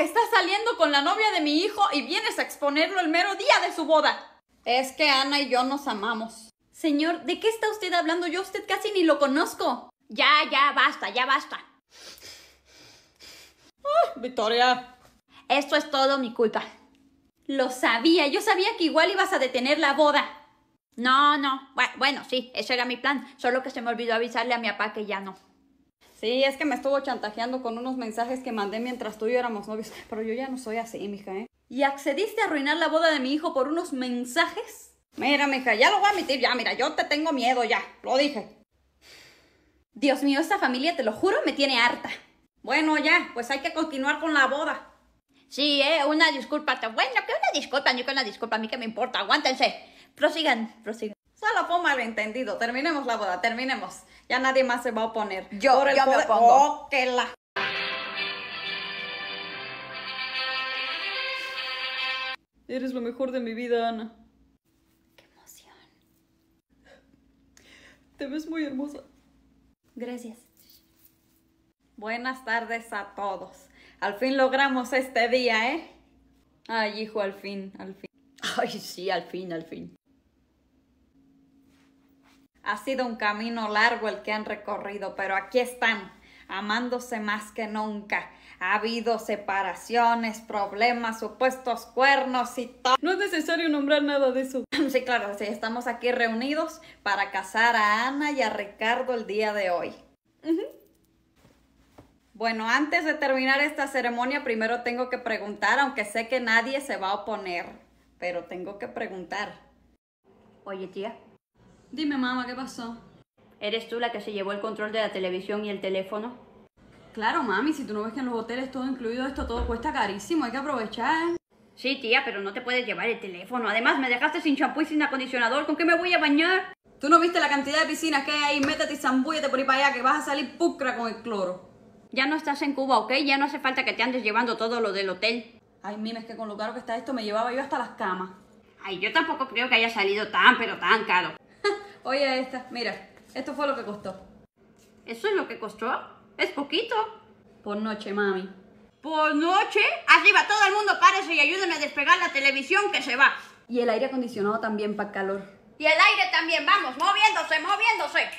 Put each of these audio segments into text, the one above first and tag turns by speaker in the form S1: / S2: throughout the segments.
S1: que estás saliendo con la novia de mi hijo y vienes a exponerlo el mero día de su boda. Es que Ana y yo nos amamos. Señor, ¿de qué está usted hablando? Yo usted casi ni lo conozco. Ya, ya, basta, ya basta. Victoria. Esto es todo mi culpa. Lo sabía, yo sabía que igual ibas a detener la boda. No, no, bueno, sí, ese era mi plan, solo que se me olvidó avisarle a mi papá que ya no. Sí, es que me estuvo chantajeando con unos mensajes que mandé mientras tú y yo éramos novios, pero yo ya no soy así, mija, ¿eh? ¿Y accediste a arruinar la boda de mi hijo por unos mensajes? Mira, mija, ya lo voy a admitir, ya, mira, yo te tengo miedo, ya, lo dije. Dios mío, esta familia, te lo juro, me tiene harta. Bueno, ya, pues hay que continuar con la boda. Sí, eh, una disculpa. Bueno, que una disculpa, ni que una disculpa, a mí que me importa, aguántense. Prosigan, prosigan la forma entendido. Terminemos la boda, terminemos. Ya nadie más se va a oponer. Yo, ahora yo me pongo oh, que la... Eres lo mejor de mi vida, Ana. Qué emoción. Te ves muy hermosa. Gracias. Buenas tardes a todos. Al fin logramos este día, ¿eh? Ay, hijo, al fin, al fin. Ay, sí, al fin, al fin. Ha sido un camino largo el que han recorrido, pero aquí están, amándose más que nunca. Ha habido separaciones, problemas, supuestos cuernos y todo. No es necesario nombrar nada de eso. Sí, claro, sí, estamos aquí reunidos para casar a Ana y a Ricardo el día de hoy. Bueno, antes de terminar esta ceremonia, primero tengo que preguntar, aunque sé que nadie se va a oponer, pero tengo que preguntar. Oye, tía, Dime, mamá, ¿qué pasó? ¿Eres tú la que se llevó el control de la televisión y el teléfono? Claro, mami, si tú no ves que en los hoteles todo incluido esto todo cuesta carísimo, hay que aprovechar. Sí, tía, pero no te puedes llevar el teléfono. Además, me dejaste sin champú y sin acondicionador. ¿Con qué me voy a bañar? Tú no viste la cantidad de piscinas que hay ahí. Métete y zambúllete por ahí para allá que vas a salir pucra con el cloro. Ya no estás en Cuba, ¿ok? Ya no hace falta que te andes llevando todo lo del hotel. Ay, mime, es que con lo caro que está esto me llevaba yo hasta las camas. Ay, yo tampoco creo que haya salido tan, pero tan caro. Oye, esta, mira, esto fue lo que costó. ¿Eso es lo que costó? Es poquito. Por noche, mami. Por noche, arriba todo el mundo párese y ayúdenme a despegar la televisión que se va. Y el aire acondicionado también para calor. Y el aire también, vamos, moviéndose, moviéndose.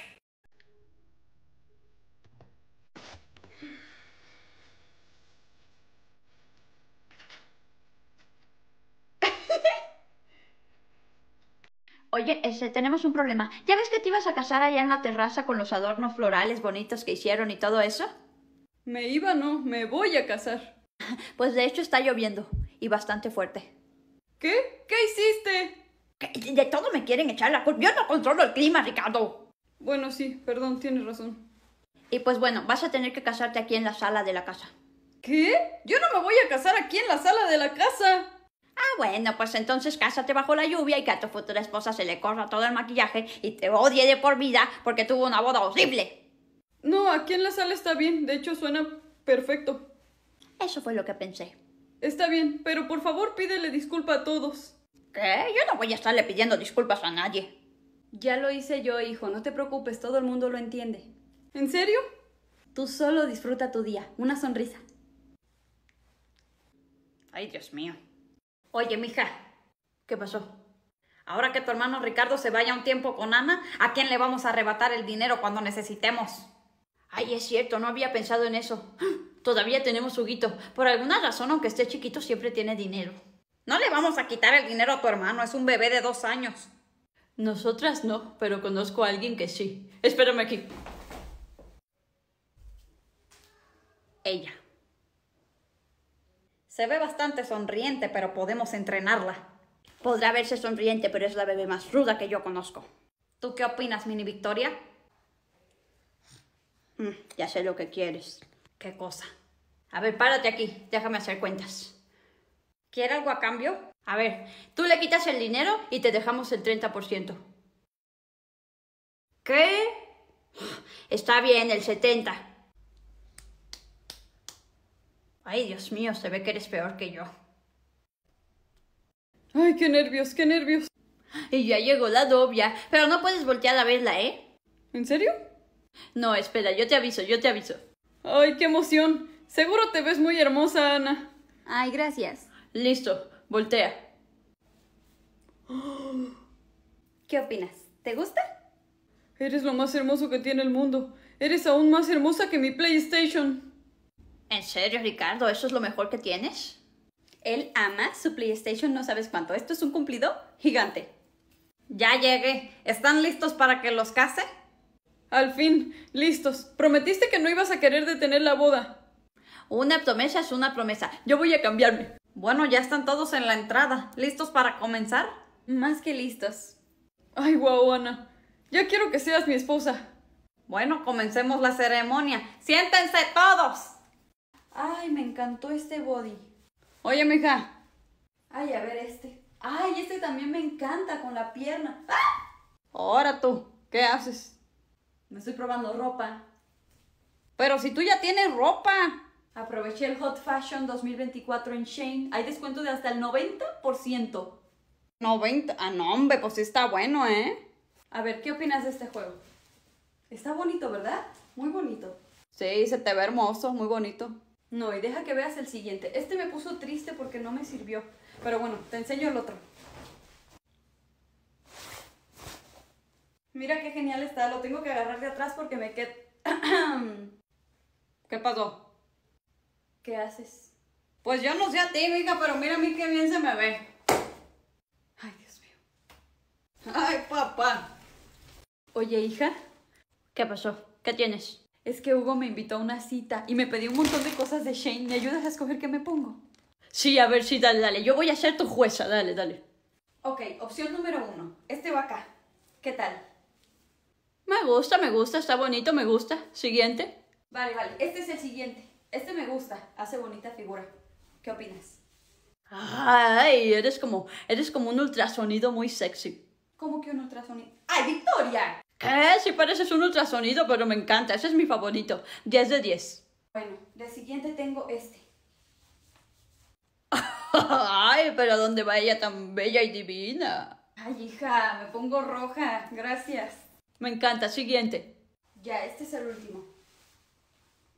S1: Oye, este, tenemos un problema. ¿Ya ves que te ibas a casar allá en la terraza con los adornos florales bonitos que hicieron y todo eso? Me iba, no, me voy a casar. Pues de hecho está lloviendo y bastante fuerte. ¿Qué? ¿Qué hiciste? De todo me quieren echar la culpa. Yo no controlo el clima, Ricardo. Bueno, sí, perdón, tienes razón. Y pues bueno, vas a tener que casarte aquí en la sala de la casa. ¿Qué? Yo no me voy a casar aquí en la sala de la casa. Ah, bueno, pues entonces cásate bajo la lluvia y que a tu futura esposa se le corra todo el maquillaje y te odie de por vida porque tuvo una boda horrible. No, aquí en la sala está bien, de hecho suena perfecto. Eso fue lo que pensé. Está bien, pero por favor pídele disculpa a todos. ¿Qué? Yo no voy a estarle pidiendo disculpas a nadie. Ya lo hice yo, hijo, no te preocupes, todo el mundo lo entiende. ¿En serio? Tú solo disfruta tu día, una sonrisa. Ay, Dios mío. Oye, mija, ¿qué pasó? Ahora que tu hermano Ricardo se vaya un tiempo con Ana, ¿a quién le vamos a arrebatar el dinero cuando necesitemos? Ay, es cierto, no había pensado en eso. Todavía tenemos guito Por alguna razón, aunque esté chiquito, siempre tiene dinero. No le vamos a quitar el dinero a tu hermano, es un bebé de dos años. Nosotras no, pero conozco a alguien que sí. Espérame aquí. Ella. Se ve bastante sonriente, pero podemos entrenarla. Podrá verse sonriente, pero es la bebé más ruda que yo conozco. ¿Tú qué opinas, Mini Victoria? Mm, ya sé lo que quieres. ¿Qué cosa? A ver, párate aquí. Déjame hacer cuentas. ¿Quiere algo a cambio? A ver, tú le quitas el dinero y te dejamos el 30%. ¿Qué? Está bien, el 70%. Ay, Dios mío, se ve que eres peor que yo. Ay, qué nervios, qué nervios. Y ya llegó la dobia, pero no puedes voltear a verla, ¿eh? ¿En serio? No, espera, yo te aviso, yo te aviso. Ay, qué emoción. Seguro te ves muy hermosa, Ana. Ay, gracias. Listo, voltea. ¿Qué opinas? ¿Te gusta? Eres lo más hermoso que tiene el mundo. Eres aún más hermosa que mi PlayStation. ¿En serio, Ricardo? ¿Eso es lo mejor que tienes? Él ama su PlayStation, no sabes cuánto. Esto es un cumplido gigante. Ya llegué. ¿Están listos para que los case? Al fin, listos. Prometiste que no ibas a querer detener la boda. Una promesa es una promesa. Yo voy a cambiarme. Bueno, ya están todos en la entrada. ¿Listos para comenzar? Más que listos. Ay, guau, Ana. Ya quiero que seas mi esposa. Bueno, comencemos la ceremonia. Siéntense todos. Ay, me encantó este body. Oye, mija. Ay, a ver este. Ay, este también me encanta con la pierna. ¡Ah! Ahora tú, ¿qué haces? Me estoy probando ropa. Pero si tú ya tienes ropa. Aproveché el Hot Fashion 2024 en Shane. Hay descuento de hasta el 90%. 90, ah, no, hombre, pues sí está bueno, ¿eh? A ver, ¿qué opinas de este juego? Está bonito, ¿verdad? Muy bonito. Sí, se te ve hermoso, muy bonito. No, y deja que veas el siguiente. Este me puso triste porque no me sirvió. Pero bueno, te enseño el otro. Mira qué genial está. Lo tengo que agarrar de atrás porque me quedé... ¿Qué pasó? ¿Qué haces? Pues yo no sé a ti, mija, pero mira a mí qué bien se me ve. Ay, Dios mío. Ay, papá. Oye, hija. ¿Qué pasó? ¿Qué tienes? es que Hugo me invitó a una cita y me pedí un montón de cosas de Shane. ¿Me ayudas a escoger qué me pongo? Sí, a ver, sí, dale, dale. Yo voy a ser tu jueza, dale, dale. Ok, opción número uno. Este va acá. ¿Qué tal? Me gusta, me gusta, está bonito, me gusta. Siguiente. Vale, vale, este es el siguiente. Este me gusta, hace bonita figura. ¿Qué opinas? Ay, eres como, eres como un ultrasonido muy sexy. ¿Cómo que un ultrasonido? ¡Ay, Victoria! ¿Qué? sí pareces un ultrasonido, pero me encanta. Ese es mi favorito. 10 de 10. Bueno, de siguiente tengo este. Ay, pero ¿dónde va ella tan bella y divina? Ay, hija, me pongo roja. Gracias. Me encanta. Siguiente. Ya, este es el último.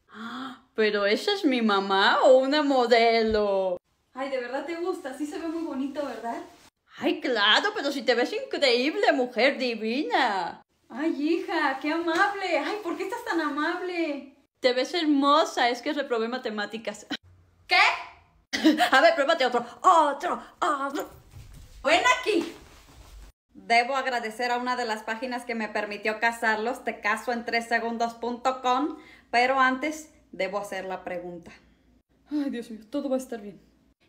S1: Ah, pero esa es mi mamá o una modelo. Ay, de verdad te gusta. Sí se ve muy bonito, ¿verdad? Ay, claro, pero si te ves increíble, mujer divina. Ay, hija, qué amable. Ay, ¿por qué estás tan amable? Te ves hermosa, es que reprobé matemáticas. ¿Qué? A ver, pruébate otro, otro, otro. Ven aquí. Debo agradecer a una de las páginas que me permitió casarlos, te caso en pero antes debo hacer la pregunta. Ay, Dios mío, todo va a estar bien.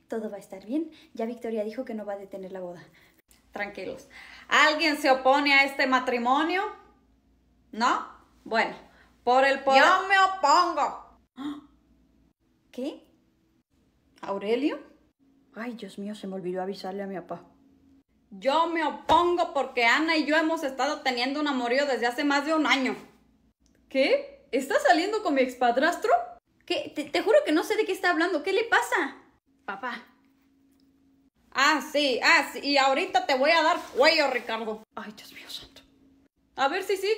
S1: Todo va a estar bien. Ya Victoria dijo que no va a detener la boda tranquilos. ¿Alguien se opone a este matrimonio? ¿No? Bueno, por el poder... Yo me opongo. ¿Qué? ¿Aurelio? Ay, Dios mío, se me olvidó avisarle a mi papá. Yo me opongo porque Ana y yo hemos estado teniendo un amorío desde hace más de un año. ¿Qué? ¿Estás saliendo con mi expadrastro? ¿Qué? Te, te juro que no sé de qué está hablando. ¿Qué le pasa? Papá, Ah, sí, ah, sí. Y ahorita te voy a dar cuello, Ricardo. Ay, Dios mío santo. A ver si sí,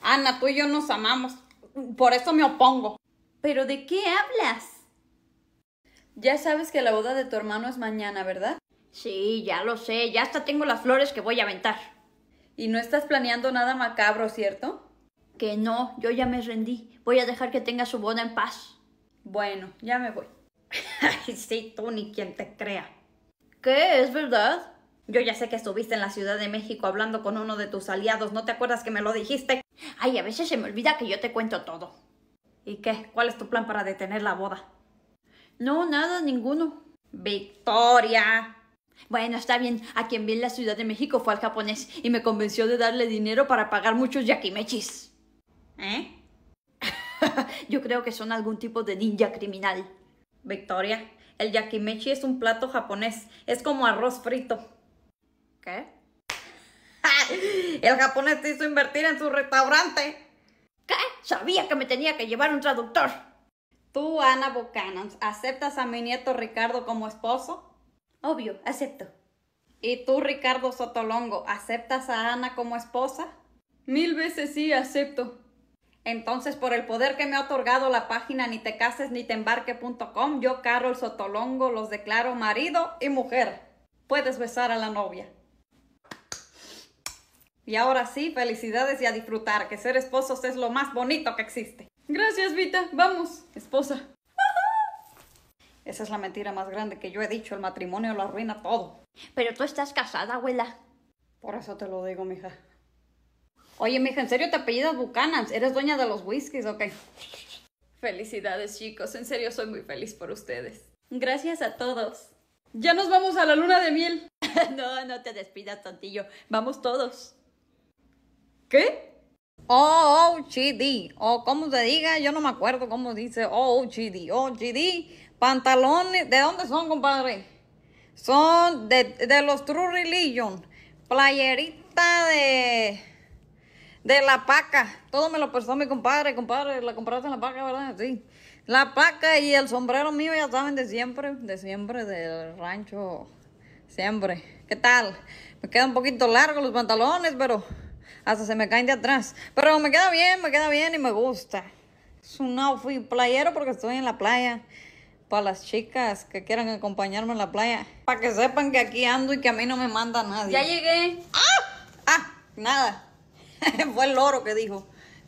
S1: Ana, tú y yo nos amamos. Por eso me opongo. ¿Pero de qué hablas? Ya sabes que la boda de tu hermano es mañana, ¿verdad? Sí, ya lo sé. Ya hasta tengo las flores que voy a aventar. ¿Y no estás planeando nada macabro, cierto? Que no, yo ya me rendí. Voy a dejar que tenga su boda en paz. Bueno, ya me voy. Ay, sí, tú ni quien te crea. ¿Qué? ¿Es verdad? Yo ya sé que estuviste en la Ciudad de México hablando con uno de tus aliados. ¿No te acuerdas que me lo dijiste? Ay, a veces se me olvida que yo te cuento todo. ¿Y qué? ¿Cuál es tu plan para detener la boda? No, nada, ninguno. Victoria. Bueno, está bien. A quien vi en la Ciudad de México fue al japonés y me convenció de darle dinero para pagar muchos yakimechis. ¿Eh? yo creo que son algún tipo de ninja criminal. Victoria, el yakimechi es un plato japonés. Es como arroz frito. ¿Qué? El japonés te hizo invertir en su restaurante. ¿Qué? Sabía que me tenía que llevar un traductor. ¿Tú, Ana Buchanan, aceptas a mi nieto Ricardo como esposo? Obvio, acepto. ¿Y tú, Ricardo Sotolongo, aceptas a Ana como esposa? Mil veces sí, acepto. Entonces, por el poder que me ha otorgado la página ni te cases ni te embarque.com, yo, Carol Sotolongo, los declaro marido y mujer. Puedes besar a la novia. Y ahora sí, felicidades y a disfrutar, que ser esposos es lo más bonito que existe. Gracias, Vita. Vamos, esposa. Esa es la mentira más grande que yo he dicho. El matrimonio lo arruina todo. Pero tú estás casada, abuela. Por eso te lo digo, mija. Oye, mija, ¿en serio te apellidas Bucanas? ¿Eres dueña de los whiskies ok? Felicidades, chicos. En serio, soy muy feliz por ustedes. Gracias a todos. Ya nos vamos a la luna de miel. no, no te despidas, tontillo. Vamos todos. ¿Qué? Oh, oh, GD. O oh, como se diga, yo no me acuerdo cómo dice. Oh, chidi, Oh, chidi. Pantalones. ¿De dónde son, compadre? Son de, de los True Religion. Playerita de de la paca. Todo me lo prestó mi compadre, compadre, la compraste en la paca, ¿verdad? Sí. La paca y el sombrero mío, ya saben, de siempre, de siempre, del rancho, siempre. ¿Qué tal? Me queda un poquito largo los pantalones, pero hasta se me caen de atrás. Pero me queda bien, me queda bien y me gusta. Es un outfit playero porque estoy en la playa. Para las chicas que quieran acompañarme en la playa. Para que sepan que aquí ando y que a mí no me manda nadie. Ya llegué. ¡Ah! ¡Ah! Nada. Fue el loro que dijo.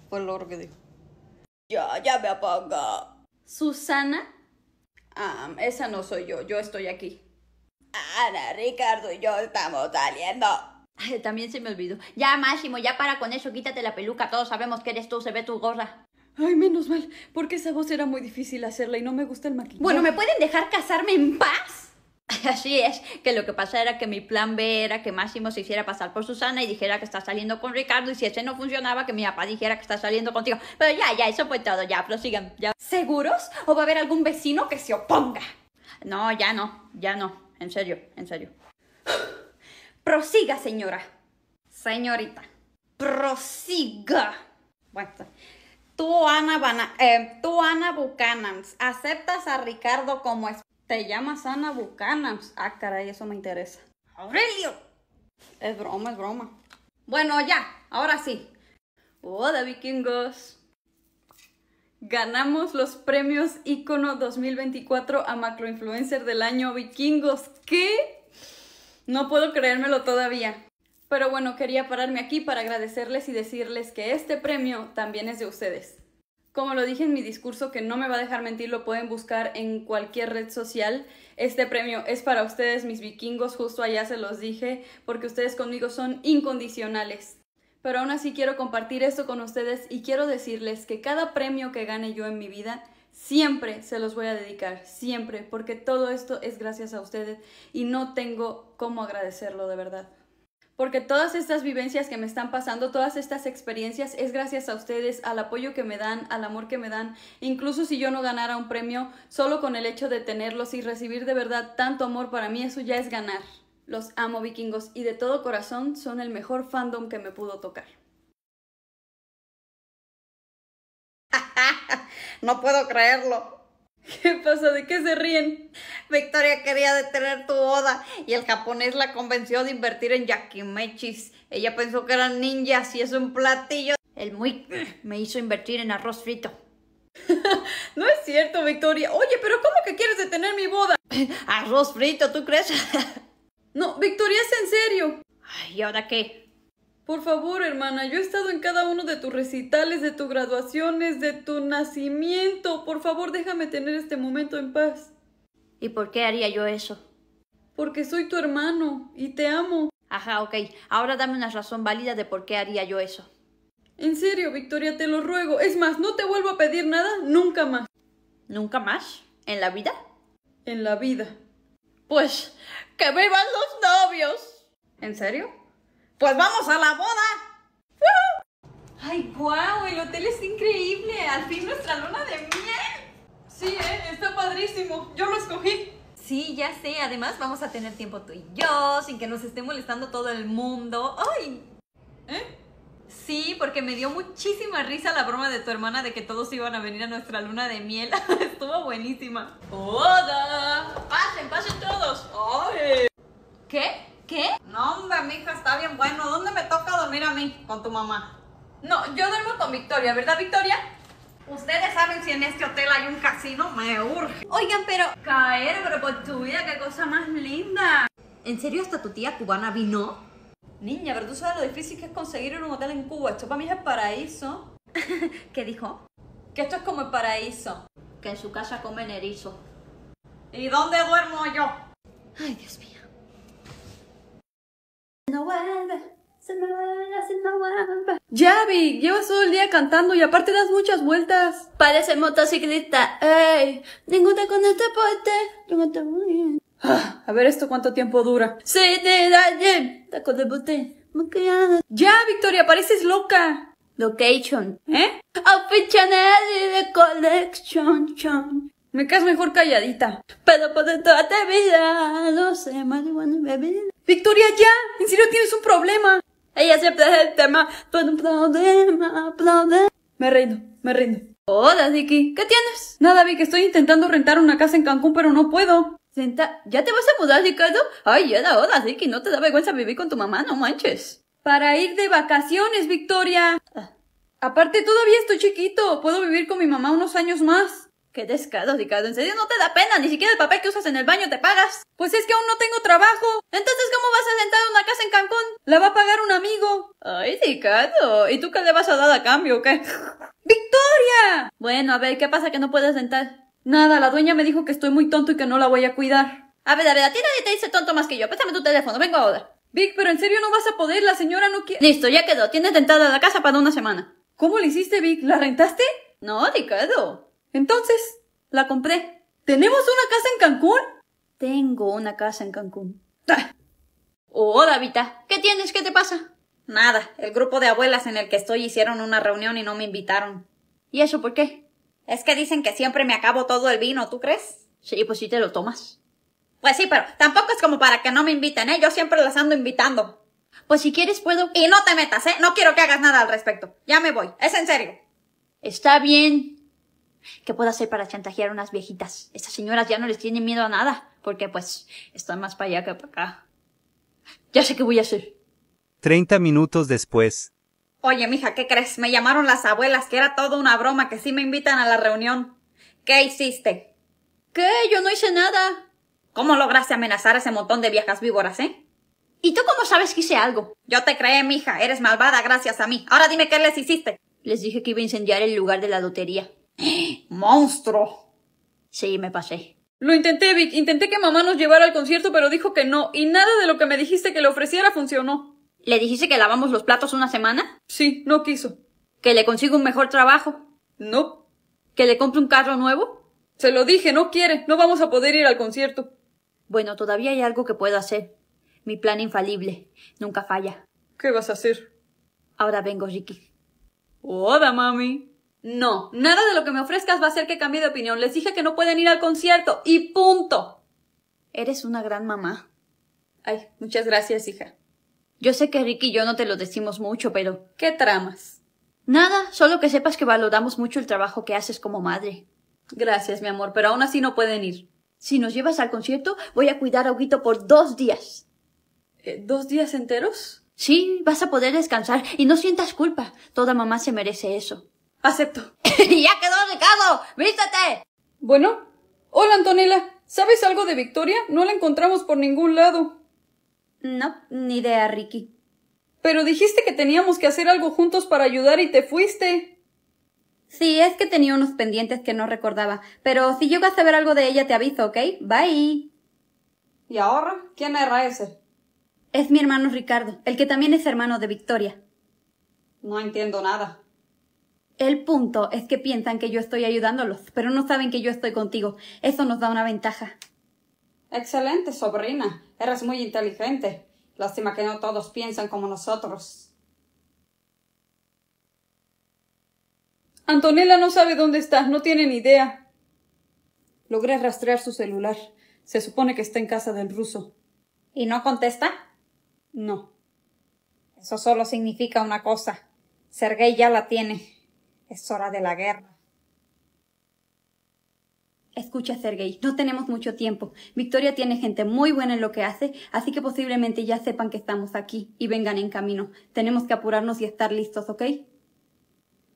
S1: Fue el loro que dijo. Ya, ya me apaga. Susana. Ah, esa no soy yo, yo estoy aquí. Ana, Ricardo y yo estamos saliendo. también se me olvidó. Ya, Máximo, ya para con eso, quítate la peluca. Todos sabemos que eres tú, se ve tu gorra. Ay, menos mal, porque esa voz era muy difícil hacerla y no me gusta el maquillaje. Bueno, ¿me pueden dejar casarme en paz? Así es, que lo que pasa era que mi plan B era que Máximo se hiciera pasar por Susana y dijera que está saliendo con Ricardo y si ese no funcionaba que mi papá dijera que está saliendo contigo. Pero ya, ya, eso fue todo, ya, prosigan, ya. ¿Seguros? ¿O va a haber algún vecino que se oponga? No, ya no, ya no, en serio, en serio. Prosiga, señora. Señorita. Prosiga. Bueno, pues, tú Ana, Bana, eh, ¿aceptas a Ricardo como esposo? Te llamas Ana Buchanan. Ah, caray, eso me interesa. ¡Aurelio! Es broma, es broma. Bueno, ya, ahora sí. Hola, oh, vikingos. Ganamos los premios Icono 2024 a Macro Influencer del año vikingos. ¿Qué? No puedo creérmelo todavía. Pero bueno, quería pararme aquí para agradecerles y decirles que este premio también es de ustedes como lo dije en mi discurso, que no me va a dejar mentir, lo pueden buscar en cualquier red social. Este premio es para ustedes, mis vikingos, justo allá se los dije, porque ustedes conmigo son incondicionales. Pero aún así quiero compartir esto con ustedes y quiero decirles que cada premio que gane yo en mi vida, siempre se los voy a dedicar, siempre, porque todo esto es gracias a ustedes y no tengo cómo agradecerlo de verdad porque todas estas vivencias que me están pasando, todas estas experiencias, es gracias a ustedes, al apoyo que me dan, al amor que me dan. Incluso si yo no ganara un premio, solo con el hecho de tenerlos y recibir de verdad tanto amor para mí, eso ya es ganar. Los amo vikingos y de todo corazón son el mejor fandom que me pudo tocar.
S2: no puedo creerlo.
S1: ¿Qué pasa? ¿De qué se ríen? Victoria quería detener tu boda y el japonés la convenció de invertir en yakimechis. Ella pensó que eran ninjas y es un platillo. El muy me hizo invertir en arroz frito. no es cierto, Victoria. Oye, pero ¿cómo que quieres detener mi boda? arroz frito, ¿tú crees? no, Victoria, es en serio. Ay, ¿y ahora qué? Por favor, hermana, yo he estado en cada uno de tus recitales, de tus graduaciones, de tu nacimiento. Por favor, déjame tener este momento en paz. ¿Y por qué haría yo eso? Porque soy tu hermano y te amo. Ajá, ok. Ahora dame una razón válida de por qué haría yo eso. En serio, Victoria, te lo ruego. Es más, no te vuelvo a pedir nada nunca más. ¿Nunca más? ¿En la vida? En la vida. Pues, que vivan los novios. ¿En serio? Pues vamos a la boda. ¡Ay, guau! el hotel es increíble. Al fin nuestra luna de miel. Sí, ¿eh? está padrísimo. Yo lo escogí. Sí, ya sé. Además, vamos a tener tiempo tú y yo, sin que nos esté molestando todo el mundo. ¡Ay! ¿Eh? Sí, porque me dio muchísima risa la broma de tu hermana de que todos iban a venir a nuestra luna de miel. Estuvo buenísima. ¡Boda! ¡Pasen, pasen todos! ¡Ay! ¿Qué? ¿Qué? No, hombre, mija, está bien bueno. ¿Dónde me toca dormir a mí? Con tu mamá. No, yo duermo con Victoria, ¿verdad, Victoria? Ustedes saben si en este hotel hay un casino, me urge. Oigan, pero... Caer, pero por tu vida, qué cosa más linda. ¿En serio hasta tu tía cubana vino? Niña, pero tú sabes lo difícil que es conseguir un hotel en Cuba. Esto para mí es paraíso. ¿Qué dijo? Que esto es como el paraíso. Que en su casa comen erizo. ¿Y dónde duermo yo? Ay, Dios mío no vuelve. Se me vuelve, se no vuelve. llevas todo el día cantando y aparte das muchas vueltas. Parece motociclista. ¡Ey! Ninguna con este poste. bien. Ah, a ver esto cuánto tiempo dura. Sí, te da Ya, Victoria, pareces loca. Location. ¿Eh? de collection, chon. Me quedas mejor calladita. Pero por toda tu vida, no sé, marihuana, bebida. Victoria, ya, en serio tienes un problema. Ella se es el tema, todo problema, problema. Me rindo, me rindo. Hola, Dicky, ¿qué tienes? Nada, vi que estoy intentando rentar una casa en Cancún, pero no puedo. Senta, ¿ya te vas a mudar, Ricardo? Ay, ya da hora, Dicky, no te da vergüenza vivir con tu mamá, no manches. Para ir de vacaciones, Victoria. Ah, aparte, todavía estoy chiquito, puedo vivir con mi mamá unos años más. Qué descaro, Dicado. ¿En serio no te da pena? Ni siquiera el papel que usas en el baño te pagas. Pues es que aún no tengo trabajo. Entonces, ¿cómo vas a sentar una casa en Cancún? La va a pagar un amigo. Ay, Dicado. ¿Y tú qué le vas a dar a cambio o qué? ¡Victoria! Bueno, a ver, ¿qué pasa que no puedes rentar? Nada, la dueña me dijo que estoy muy tonto y que no la voy a cuidar. A ver, a ver, a ti nadie te dice tonto más que yo. Pésame tu teléfono, vengo ahora. Vic, pero en serio no vas a poder, la señora no quiere. Listo, ya quedó. Tienes rentada la casa para una semana. ¿Cómo le hiciste, Vic? ¿La rentaste? No, dicado. Entonces, la compré. ¿Tenemos una casa en Cancún? Tengo una casa en Cancún. Hola, ah. oh, Vita. ¿Qué tienes? ¿Qué te pasa? Nada. El grupo de abuelas en el que estoy hicieron una reunión y no me invitaron. ¿Y eso por qué? Es que dicen que siempre me acabo todo el vino, ¿tú crees? Sí, pues sí te lo tomas. Pues sí, pero tampoco es como para que no me inviten, ¿eh? Yo siempre las ando invitando. Pues si quieres puedo... Y no te metas, ¿eh? No quiero que hagas nada al respecto. Ya me voy. Es en serio. Está bien. ¿Qué puedo hacer para chantajear a unas viejitas? Estas señoras ya no les tienen miedo a nada, porque pues están más para allá que para acá. Ya sé qué voy a hacer. Treinta minutos después. Oye, mija, ¿qué crees? Me llamaron las abuelas, que era toda una broma, que sí me invitan a la reunión. ¿Qué hiciste? ¿Qué? Yo no hice nada. ¿Cómo lograste amenazar a ese montón de viejas víboras, eh? ¿Y tú cómo sabes que hice algo? Yo te creé, mija. Eres malvada gracias a mí. Ahora dime qué les hiciste. Les dije que iba a incendiar el lugar de la lotería. ¡Monstruo! Sí, me pasé. Lo intenté, Vic. Intenté que mamá nos llevara al concierto, pero dijo que no. Y nada de lo que me dijiste que le ofreciera funcionó. ¿Le dijiste que lavamos los platos una semana? Sí, no quiso. ¿Que le consiga un mejor trabajo? No. ¿Que le compre un carro nuevo? Se lo dije, no quiere. No vamos a poder ir al concierto. Bueno, todavía hay algo que puedo hacer. Mi plan infalible. Nunca falla. ¿Qué vas a hacer? Ahora vengo, Ricky. Hola, mami. No, nada de lo que me ofrezcas va a hacer que cambie de opinión. Les dije que no pueden ir al concierto y punto. Eres una gran mamá. Ay, muchas gracias, hija. Yo sé que Ricky y yo no te lo decimos mucho, pero... ¿Qué tramas? Nada, solo que sepas que valoramos mucho el trabajo que haces como madre. Gracias, mi amor, pero aún así no pueden ir. Si nos llevas al concierto, voy a cuidar a Huguito por dos días. Eh, ¿Dos días enteros? Sí, vas a poder descansar y no sientas culpa. Toda mamá se merece eso. Acepto. ¡Ya quedó, Ricardo! ¡Vístete! Bueno. Hola, Antonella. ¿Sabes algo de Victoria? No la encontramos por ningún lado. No, ni idea, Ricky. Pero dijiste que teníamos que hacer algo juntos para ayudar y te fuiste. Sí, es que tenía unos pendientes que no recordaba. Pero si llego a saber algo de ella, te aviso, ¿ok? Bye. ¿Y ahora? ¿Quién era ese? Es mi hermano Ricardo, el que también es hermano de Victoria. No entiendo nada. El punto es que piensan que yo estoy ayudándolos, pero no saben que yo estoy contigo. Eso nos da una ventaja. Excelente, sobrina. Eres muy inteligente. Lástima que no todos piensan como nosotros. Antonella no sabe dónde está, no tiene ni idea. Logré rastrear su celular. Se supone que está en casa del ruso. ¿Y no contesta? No. Eso solo significa una cosa. Sergei ya la tiene. Es hora de la guerra. Escucha, Sergei, no tenemos mucho tiempo. Victoria tiene gente muy buena en lo que hace, así que posiblemente ya sepan que estamos aquí y vengan en camino. Tenemos que apurarnos y estar listos, ¿ok?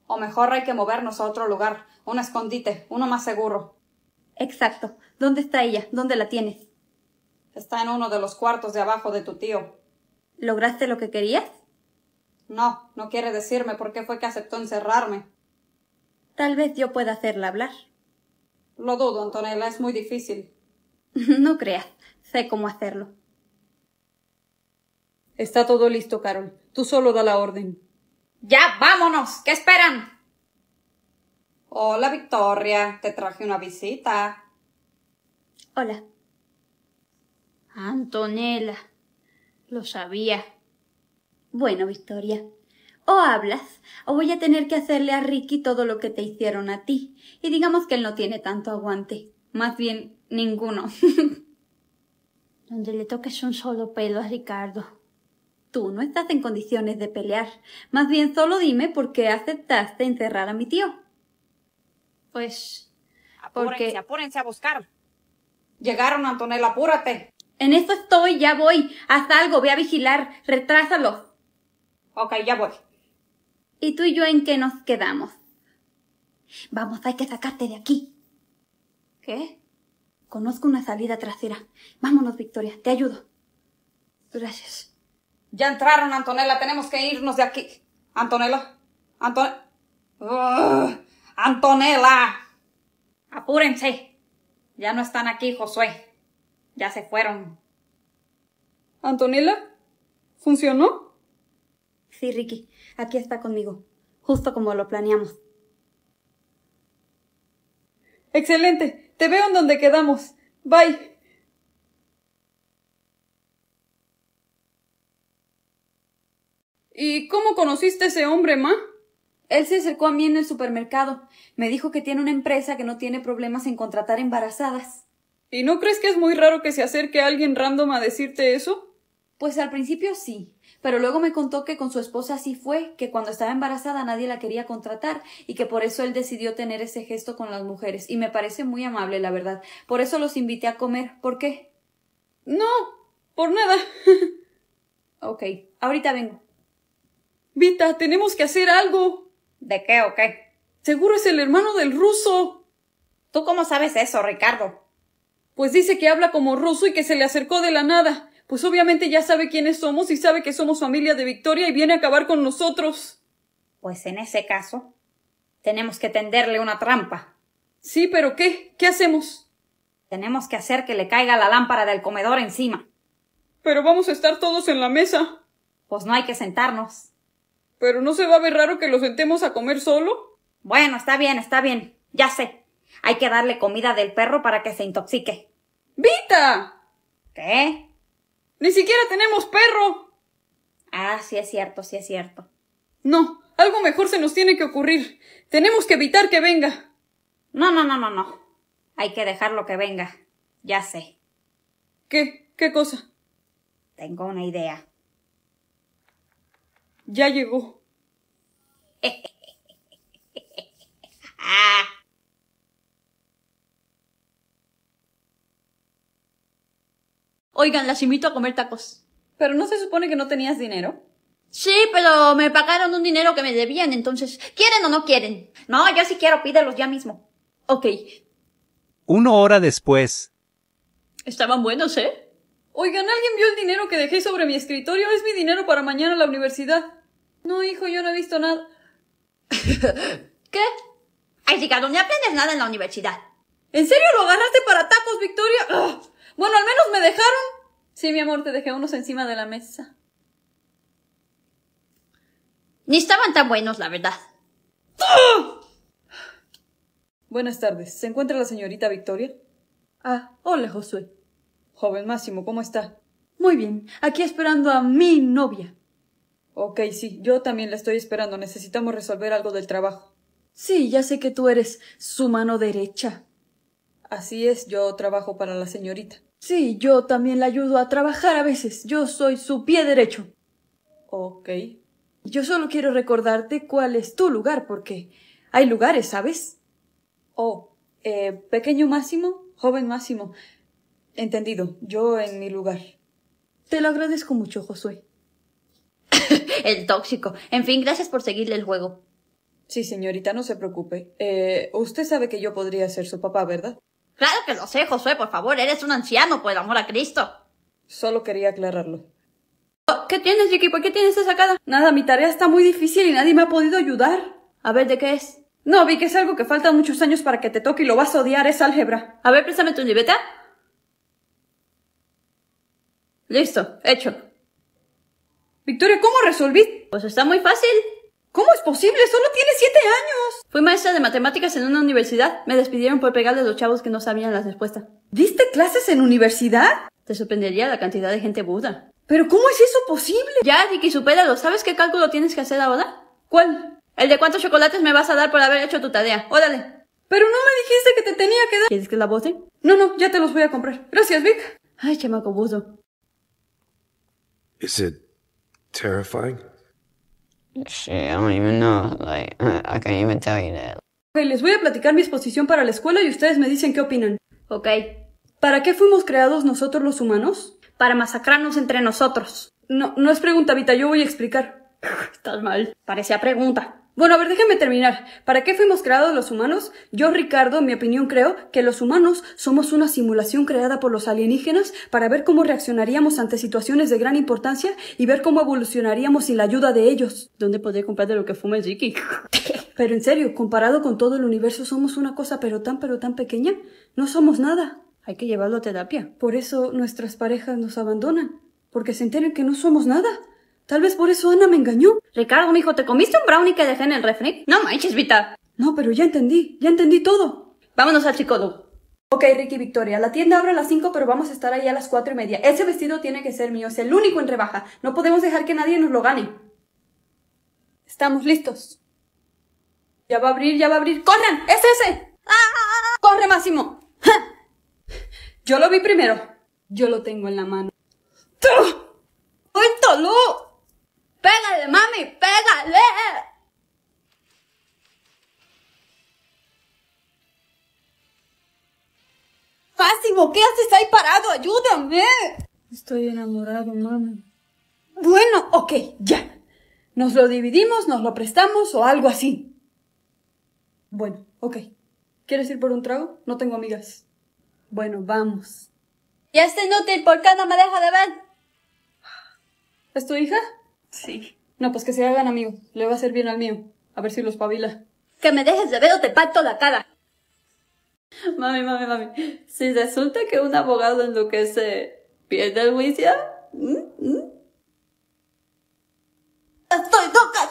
S1: O mejor hay que movernos a otro lugar, un escondite, uno más seguro. Exacto. ¿Dónde está ella? ¿Dónde la tienes? Está en uno de los cuartos de abajo de tu tío. ¿Lograste lo que querías? No, no quiere decirme por qué fue que aceptó encerrarme. Tal vez yo pueda hacerla hablar. Lo dudo, Antonella, es muy difícil. no creas, sé cómo hacerlo. Está todo listo, Carol. Tú solo da la orden. Ya, vámonos. ¿Qué esperan? Hola, Victoria. Te traje una visita. Hola. Antonella. Lo sabía. Bueno, Victoria, o hablas, o voy a tener que hacerle a Ricky todo lo que te hicieron a ti. Y digamos que él no tiene tanto aguante, más bien ninguno. Donde le toques un solo pelo a Ricardo. Tú no estás en condiciones de pelear. Más bien solo dime por qué aceptaste encerrar a mi tío. Pues... Apúrense, porque... apúrense a buscar. Llegaron, Antonella, apúrate. En eso estoy, ya voy. Haz algo, voy a vigilar. Retrásalo. Ok, ya voy. ¿Y tú y yo en qué nos quedamos? Vamos, hay que sacarte de aquí. ¿Qué? Conozco una salida trasera. Vámonos, Victoria, te ayudo. Gracias. Ya entraron, Antonella, tenemos que irnos de aquí. Antonella, Antonella. Antonella. Apúrense. Ya no están aquí, Josué. Ya se fueron. ¿Antonella? ¿Funcionó? Sí, Ricky. Aquí está conmigo, justo como lo planeamos. Excelente. Te veo en donde quedamos. Bye. ¿Y cómo conociste a ese hombre, Ma? Él se acercó a mí en el supermercado. Me dijo que tiene una empresa que no tiene problemas en contratar embarazadas. ¿Y no crees que es muy raro que se acerque a alguien random a decirte eso? Pues al principio sí, pero luego me contó que con su esposa así fue, que cuando estaba embarazada nadie la quería contratar y que por eso él decidió tener ese gesto con las mujeres. Y me parece muy amable, la verdad. Por eso los invité a comer. ¿Por qué? No, por nada. ok, ahorita vengo. Vita, tenemos que hacer algo. ¿De qué o qué? Seguro es el hermano del ruso. ¿Tú cómo sabes eso, Ricardo? Pues dice que habla como ruso y que se le acercó de la nada pues obviamente ya sabe quiénes somos y sabe que somos familia de Victoria y viene a acabar con nosotros. Pues en ese caso, tenemos que tenderle una trampa. Sí, pero ¿qué? ¿Qué hacemos? Tenemos que hacer que le caiga la lámpara del comedor encima. Pero vamos a estar todos en la mesa. Pues no hay que sentarnos. ¿Pero no se va a ver raro que lo sentemos a comer solo? Bueno, está bien, está bien. Ya sé. Hay que darle comida del perro para que se intoxique. ¡Vita! ¿Qué? Ni siquiera tenemos perro. Ah, sí es cierto, sí es cierto. No, algo mejor se nos tiene que ocurrir. Tenemos que evitar que venga. No, no, no, no, no. Hay que dejarlo que venga. Ya sé. ¿Qué? ¿Qué cosa? Tengo una idea. Ya llegó. oigan, las invito a comer tacos. Pero no se supone que no tenías dinero. Sí, pero me pagaron un dinero que me debían, entonces, ¿quieren o no quieren? No, yo sí quiero, pídelos ya mismo. Ok. Una hora después. Estaban buenos, ¿eh? Oigan, ¿alguien vio el dinero que dejé sobre mi escritorio? Es mi dinero para mañana a la universidad. No, hijo, yo no he visto nada. ¿Qué? Ay, chica, no aprendes nada en la universidad. ¿En serio lo ganaste para tacos, Victoria? Ah. Bueno, al menos me dejaron. Sí, mi amor, te dejé unos encima de la mesa. Ni estaban tan buenos, la verdad. ¡Ah! Buenas tardes. ¿Se encuentra la señorita Victoria? Ah, hola, Josué. Joven Máximo, ¿cómo está? Muy bien. Aquí esperando a mi novia. Ok, sí, yo también la estoy esperando. Necesitamos resolver algo del trabajo. Sí, ya sé que tú eres su mano derecha. Así es, yo trabajo para la señorita. Sí, yo también la ayudo a trabajar a veces. Yo soy su pie derecho. Ok. Yo solo quiero recordarte cuál es tu lugar, porque hay lugares, ¿sabes? Oh, eh, pequeño Máximo, joven Máximo. Entendido, yo en mi lugar. Te lo agradezco mucho, Josué. el tóxico. En fin, gracias por seguirle el juego. Sí, señorita, no se preocupe. Eh, usted sabe que yo podría ser su papá, ¿verdad? Claro que lo sé, Josué, por favor, eres un anciano, por el amor a Cristo. Solo quería aclararlo. ¿Qué tienes, Vicky? ¿Por qué tienes esa cara? Nada, mi tarea está muy difícil y nadie me ha podido ayudar. A ver, ¿de qué es? No, vi que es algo que faltan muchos años para que te toque y lo vas a odiar, es álgebra. A ver, préstame tu libreta. Listo, hecho. Victoria, ¿cómo resolví? Pues está muy fácil. ¿Cómo es posible? Solo tiene siete años. Fui maestra de matemáticas en una universidad. Me despidieron por pegarle a los chavos que no sabían las respuestas. ¿Diste clases en universidad? Te sorprendería la cantidad de gente buda. ¿Pero cómo es eso posible? Ya, Ricky, supéralo. ¿Sabes qué cálculo tienes que hacer ahora? ¿Cuál? El de cuántos chocolates me vas a dar por haber hecho tu tarea. Órale. Pero no me dijiste que te tenía que dar. ¿Quieres que la bote? No, no, ya te los voy a comprar. Gracias, Vic. Ay, chamaco budo.
S2: ¿Es... terrifying? I even know. Like, uh, I can't even
S1: Ok, les voy a platicar mi exposición para la escuela y ustedes me dicen qué opinan. Ok. ¿Para qué fuimos creados nosotros los humanos? Para masacrarnos entre nosotros. No, no es pregunta, Vita, yo voy a explicar. Estás mal. Parecía pregunta. Bueno, a ver, déjenme terminar. ¿Para qué fuimos creados los humanos? Yo, Ricardo, en mi opinión, creo que los humanos somos una simulación creada por los alienígenas para ver cómo reaccionaríamos ante situaciones de gran importancia y ver cómo evolucionaríamos sin la ayuda de ellos. ¿Dónde podría comprar de lo que fume Ziki? pero en serio, comparado con todo el universo, somos una cosa pero tan pero tan pequeña. No somos nada. Hay que llevarlo a terapia. Por eso nuestras parejas nos abandonan, porque se enteran que no somos nada. Tal vez por eso Ana me engañó. Ricardo, hijo, ¿te comiste un brownie que dejé en el refri? No manches, Vita. No, pero ya entendí, ya entendí todo. Vámonos al chicodo Ok, Ricky Victoria, la tienda abre a las 5, pero vamos a estar ahí a las cuatro y media. Ese vestido tiene que ser mío, es el único en rebaja. No podemos dejar que nadie nos lo gane. Estamos listos. Ya va a abrir, ya va a abrir. ¡Corran! ¡Es ese! ¡Ah! ¡Corre, Máximo! Yo lo vi primero. Yo lo tengo en la mano. ¡Tú! ¡Cuéntalo! Pégale, mami, pégale. Fácil, ¿qué haces ahí parado? Ayúdame. Estoy enamorado, mami. Bueno, ok, ya. Nos lo dividimos, nos lo prestamos o algo así. Bueno, ok. ¿Quieres ir por un trago? No tengo amigas. Bueno, vamos. Ya está inútil, ¿por qué no me deja de ver? ¿Es tu hija? Sí. No, pues que se hagan, amigo. Le va a hacer bien al mío. A ver si los pavila. Que me dejes de ver o te pacto la cara. Mami, mami, mami. Si resulta que un abogado enloquece, pierde el juicio. Estoy loca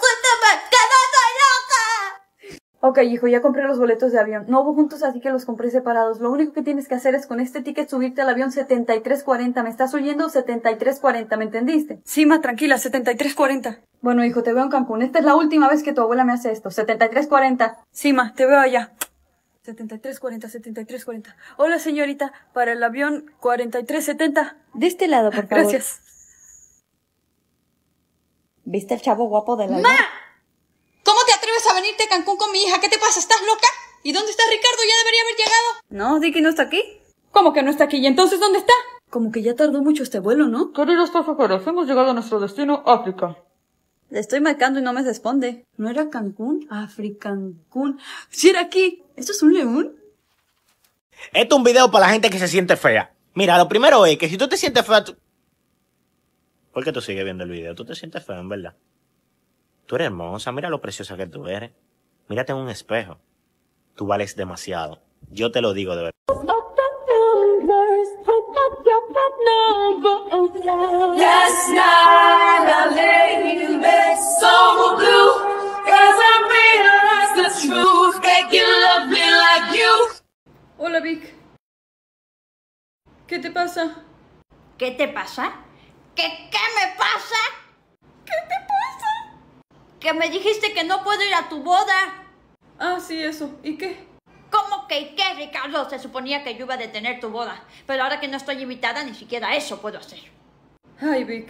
S1: ok, hijo, ya compré los boletos de avión. No hubo juntos, así que los compré separados. Lo único que tienes que hacer es con este ticket subirte al avión 7340. ¿Me estás oyendo? 7340, ¿me entendiste? Sima tranquila, 7340. Bueno, hijo, te veo en Cancún. Esta es la última vez que tu abuela me hace esto. 7340. Sima te veo allá. 7340, 7340. Hola, señorita, para el avión 4370. De este lado, por favor. Gracias. ¿Viste el chavo guapo de la... ¡Ma! venirte a Cancún con mi hija. ¿Qué te pasa? ¿Estás loca? ¿Y dónde está Ricardo? Ya debería haber llegado. No, di que no está aquí. ¿Cómo que no está aquí? ¿Y entonces dónde está? Como que ya tardó mucho este vuelo, ¿no? Queridos pasajeros, hemos llegado a nuestro destino, África. Le estoy marcando y no me responde. ¿No era Cancún? África-Cancún. si era aquí! ¿Esto es un león? Esto es un video para la gente que se siente fea. Mira, lo primero es que si tú te sientes fea... Tú... ¿Por qué tú sigues viendo el video? Tú te sientes fea, en verdad. Tú eres hermosa, mira lo preciosa que tú eres. Mírate en un espejo. Tú vales demasiado. Yo te lo digo de verdad. Hola Vic ¿Qué te pasa? ¿Qué te pasa? ¿Qué, qué me pasa? ¿Qué te pasa? Que me dijiste que no puedo ir a tu boda. Ah, sí, eso. ¿Y qué? ¿Cómo que y qué, Ricardo? Se suponía que yo iba a detener tu boda, pero ahora que no estoy invitada, ni siquiera eso puedo hacer. Ay, Vic.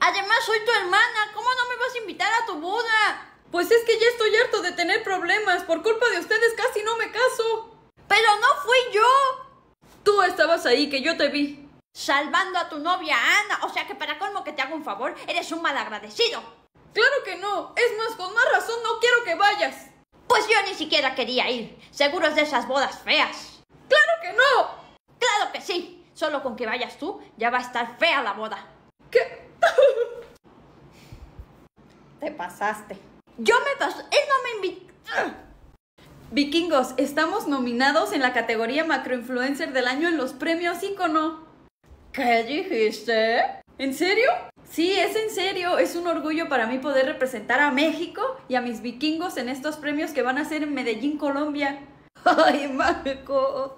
S1: Además, soy tu hermana. ¿Cómo no me vas a invitar a tu boda? Pues es que ya estoy harto de tener problemas. Por culpa de ustedes casi no me caso. Pero no fui yo. Tú estabas ahí, que yo te vi. Salvando a tu novia Ana. O sea que para colmo que te hago un favor, eres un malagradecido. Claro que no. Es más, con más razón no quiero que vayas. Pues yo ni siquiera quería ir. Seguro es de esas bodas feas. Claro que no. Claro que sí. Solo con que vayas tú ya va a estar fea la boda. ¿Qué? Te pasaste. Yo me pasé. Él no me invitó. ¡Ah! Vikingos, estamos nominados en la categoría Macroinfluencer del Año en los premios Ícono. ¿Qué dijiste? ¿En serio? Sí, es en serio, es un orgullo para mí poder representar a México y a mis vikingos en estos premios que van a ser en Medellín, Colombia. Ay, Marco.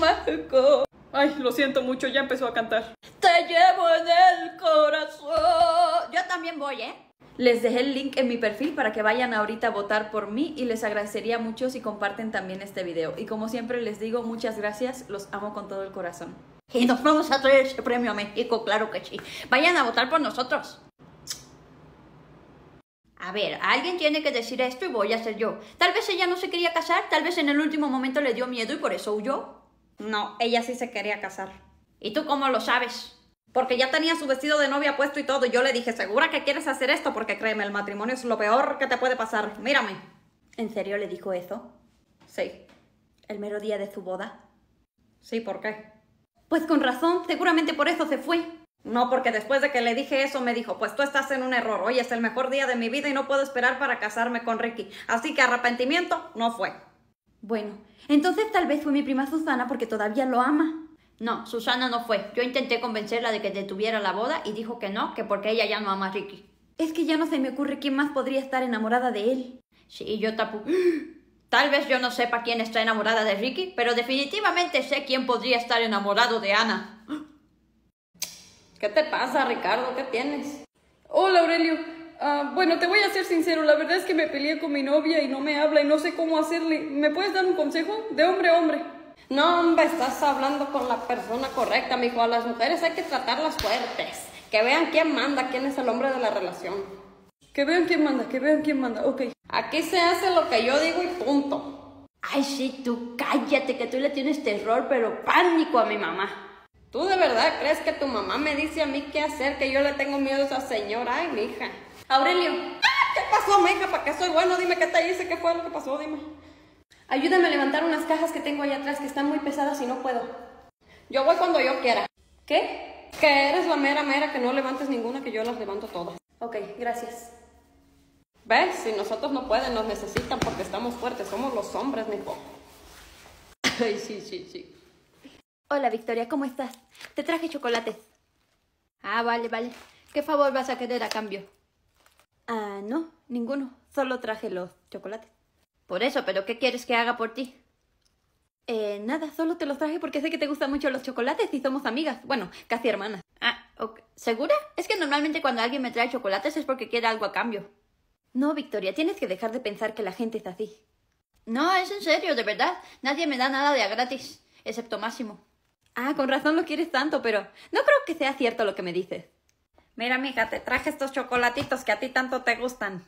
S1: Marco. Ay, lo siento mucho, ya empezó a cantar. Te llevo en el corazón. Yo también voy, ¿eh? Les dejé el link en mi perfil para que vayan ahorita a votar por mí y les agradecería mucho si comparten también este video. Y como siempre les digo, muchas gracias, los amo con todo el corazón. Y nos vamos a traer ese premio a México, claro que sí. Vayan a votar por nosotros. A ver, alguien tiene que decir esto y voy a ser yo. Tal vez ella no se quería casar, tal vez en el último momento le dio miedo y por eso huyó. No, ella sí se quería casar. ¿Y tú cómo lo sabes? Porque ya tenía su vestido de novia puesto y todo. Yo le dije, ¿segura que quieres hacer esto? Porque créeme, el matrimonio es lo peor que te puede pasar. Mírame. ¿En serio le dijo eso? Sí. ¿El mero día de su boda? Sí, ¿por qué? Pues con razón, seguramente por eso se fue. No, porque después de que le dije eso me dijo, pues tú estás en un error, hoy es el mejor día de mi vida y no puedo esperar para casarme con Ricky. Así que arrepentimiento no fue. Bueno, entonces tal vez fue mi prima Susana porque todavía lo ama. No, Susana no fue. Yo intenté convencerla de que detuviera la boda y dijo que no, que porque ella ya no ama a Ricky. Es que ya no se me ocurre quién más podría estar enamorada de él. Sí, yo tampoco. Tal vez yo no sepa quién está enamorada de Ricky, pero definitivamente sé quién podría estar enamorado de Ana. ¿Qué te pasa, Ricardo? ¿Qué tienes? Hola, Aurelio. Ah, bueno, te voy a ser sincero. La verdad es que me peleé con mi novia y no me habla y no sé cómo hacerle. ¿Me puedes dar un consejo? De hombre a hombre. No, hombre, estás hablando con la persona correcta, mijo. A las mujeres hay que tratarlas fuertes. Que vean quién manda, quién es el hombre de la relación. Que vean quién manda, que vean quién manda. Ok. Aquí se hace lo que yo digo y punto. Ay, sí, tú cállate, que tú le tienes terror, pero pánico a mi mamá. ¿Tú de verdad crees que tu mamá me dice a mí qué hacer, que yo le tengo miedo a esa señora? Ay, mi hija. Aurelio, ah, ¿qué pasó, hija? ¿Para qué soy bueno? Dime qué te hice, qué fue lo que pasó, dime. Ayúdame a levantar unas cajas que tengo allá atrás que están muy pesadas y no puedo. Yo voy cuando yo quiera. ¿Qué? Que eres la mera mera que no levantes ninguna, que yo las levanto todas. Ok, gracias. ¿Ves? Si nosotros no pueden, nos necesitan porque estamos fuertes, somos los hombres, mi poco. Ay, sí, sí, sí. Hola, Victoria, ¿cómo estás? Te traje chocolates. Ah, vale, vale. ¿Qué favor vas a querer a cambio? Ah, no, ninguno. Solo traje los chocolates. Por eso, pero ¿qué quieres que haga por ti? Eh, nada, solo te los traje porque sé que te gustan mucho los chocolates y somos amigas. Bueno, casi hermanas. Ah, ¿segura? Es que normalmente cuando alguien me trae chocolates es porque quiere algo a cambio. No, Victoria, tienes que dejar de pensar que la gente es así. No, es en serio, de verdad. Nadie me da nada de gratis, excepto Máximo. Ah, con razón lo quieres tanto, pero no creo que sea cierto lo que me dices. Mira, mija, te traje estos chocolatitos que a ti tanto te gustan.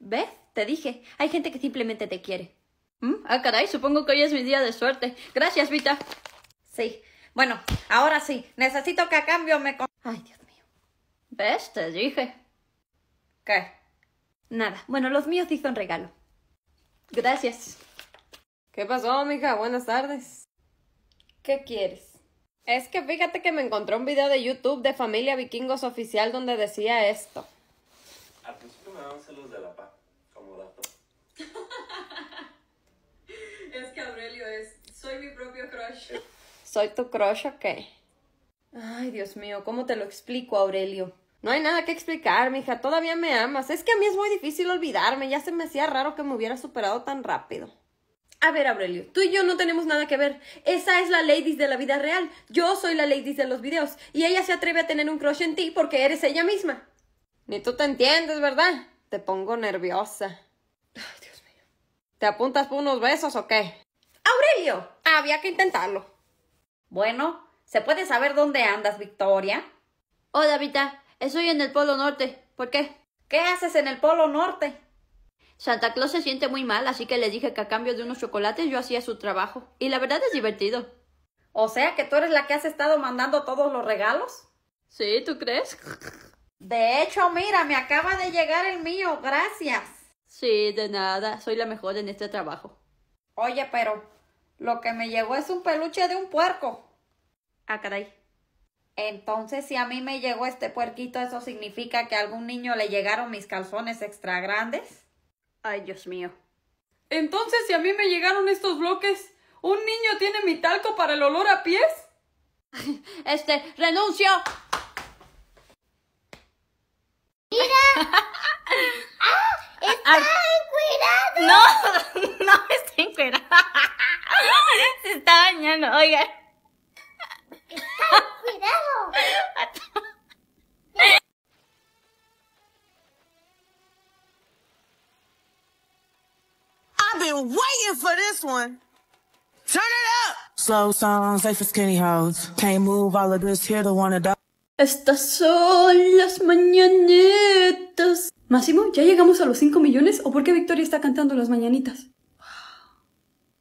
S1: ¿Ves? Te dije, hay gente que simplemente te quiere. ¿Mm? Ah, caray, supongo que hoy es mi día de suerte. Gracias, Vita. Sí. Bueno, ahora sí, necesito que a cambio me... Ay, Dios mío. ¿Ves? Te dije. ¿Qué? Nada. Bueno, los míos hizo un regalo. Gracias. ¿Qué pasó, mija? Buenas tardes. ¿Qué quieres? Es que fíjate que me encontró un video de YouTube de Familia Vikingos Oficial donde decía esto.
S2: Al principio me daban celos de la pa, como dato.
S1: es que Aurelio es, soy mi propio crush. ¿Soy tu crush o qué? Ay, Dios mío, ¿cómo te lo explico, Aurelio? No hay nada que explicar, mija, todavía me amas. Es que a mí es muy difícil olvidarme, ya se me hacía raro que me hubiera superado tan rápido. A ver, Aurelio, tú y yo no tenemos nada que ver. Esa es la ladies de la vida real. Yo soy la ladies de los videos. Y ella se atreve a tener un crush en ti porque eres ella misma. Ni tú te entiendes, ¿verdad? Te pongo nerviosa. Ay, Dios mío. ¿Te apuntas por unos besos o qué? ¡Aurelio! Había que intentarlo. Bueno, ¿se puede saber dónde andas, Victoria? Hola, Vita. Estoy en el Polo Norte. ¿Por qué? ¿Qué haces en el Polo Norte? Santa Claus se siente muy mal, así que le dije que a cambio de unos chocolates yo hacía su trabajo. Y la verdad es divertido. O sea que tú eres la que has estado mandando todos los regalos. Sí, ¿tú crees? De hecho, mira, me acaba de llegar el mío, gracias. Sí, de nada, soy la mejor en este trabajo. Oye, pero lo que me llegó es un peluche de un puerco. Ah, caray. Entonces, si a mí me llegó este puerquito, ¿eso significa que a algún niño le llegaron mis calzones extra grandes? Ay, Dios mío. Entonces, si a mí me llegaron estos bloques, ¿un niño tiene mi talco para el olor a pies? Este, renuncio. Mira. ¡Ah! ¡Está cuidado. No, no está encuerado.
S2: Se está bañando, oigan cuidado! I've been waiting for this one. Turn it up! Slow songs, safe for skinny hoes. Can't move all of this here to one of Estas son las mañanitas.
S1: Máximo, ¿ya llegamos a los 5 millones? ¿O por qué Victoria está cantando las mañanitas?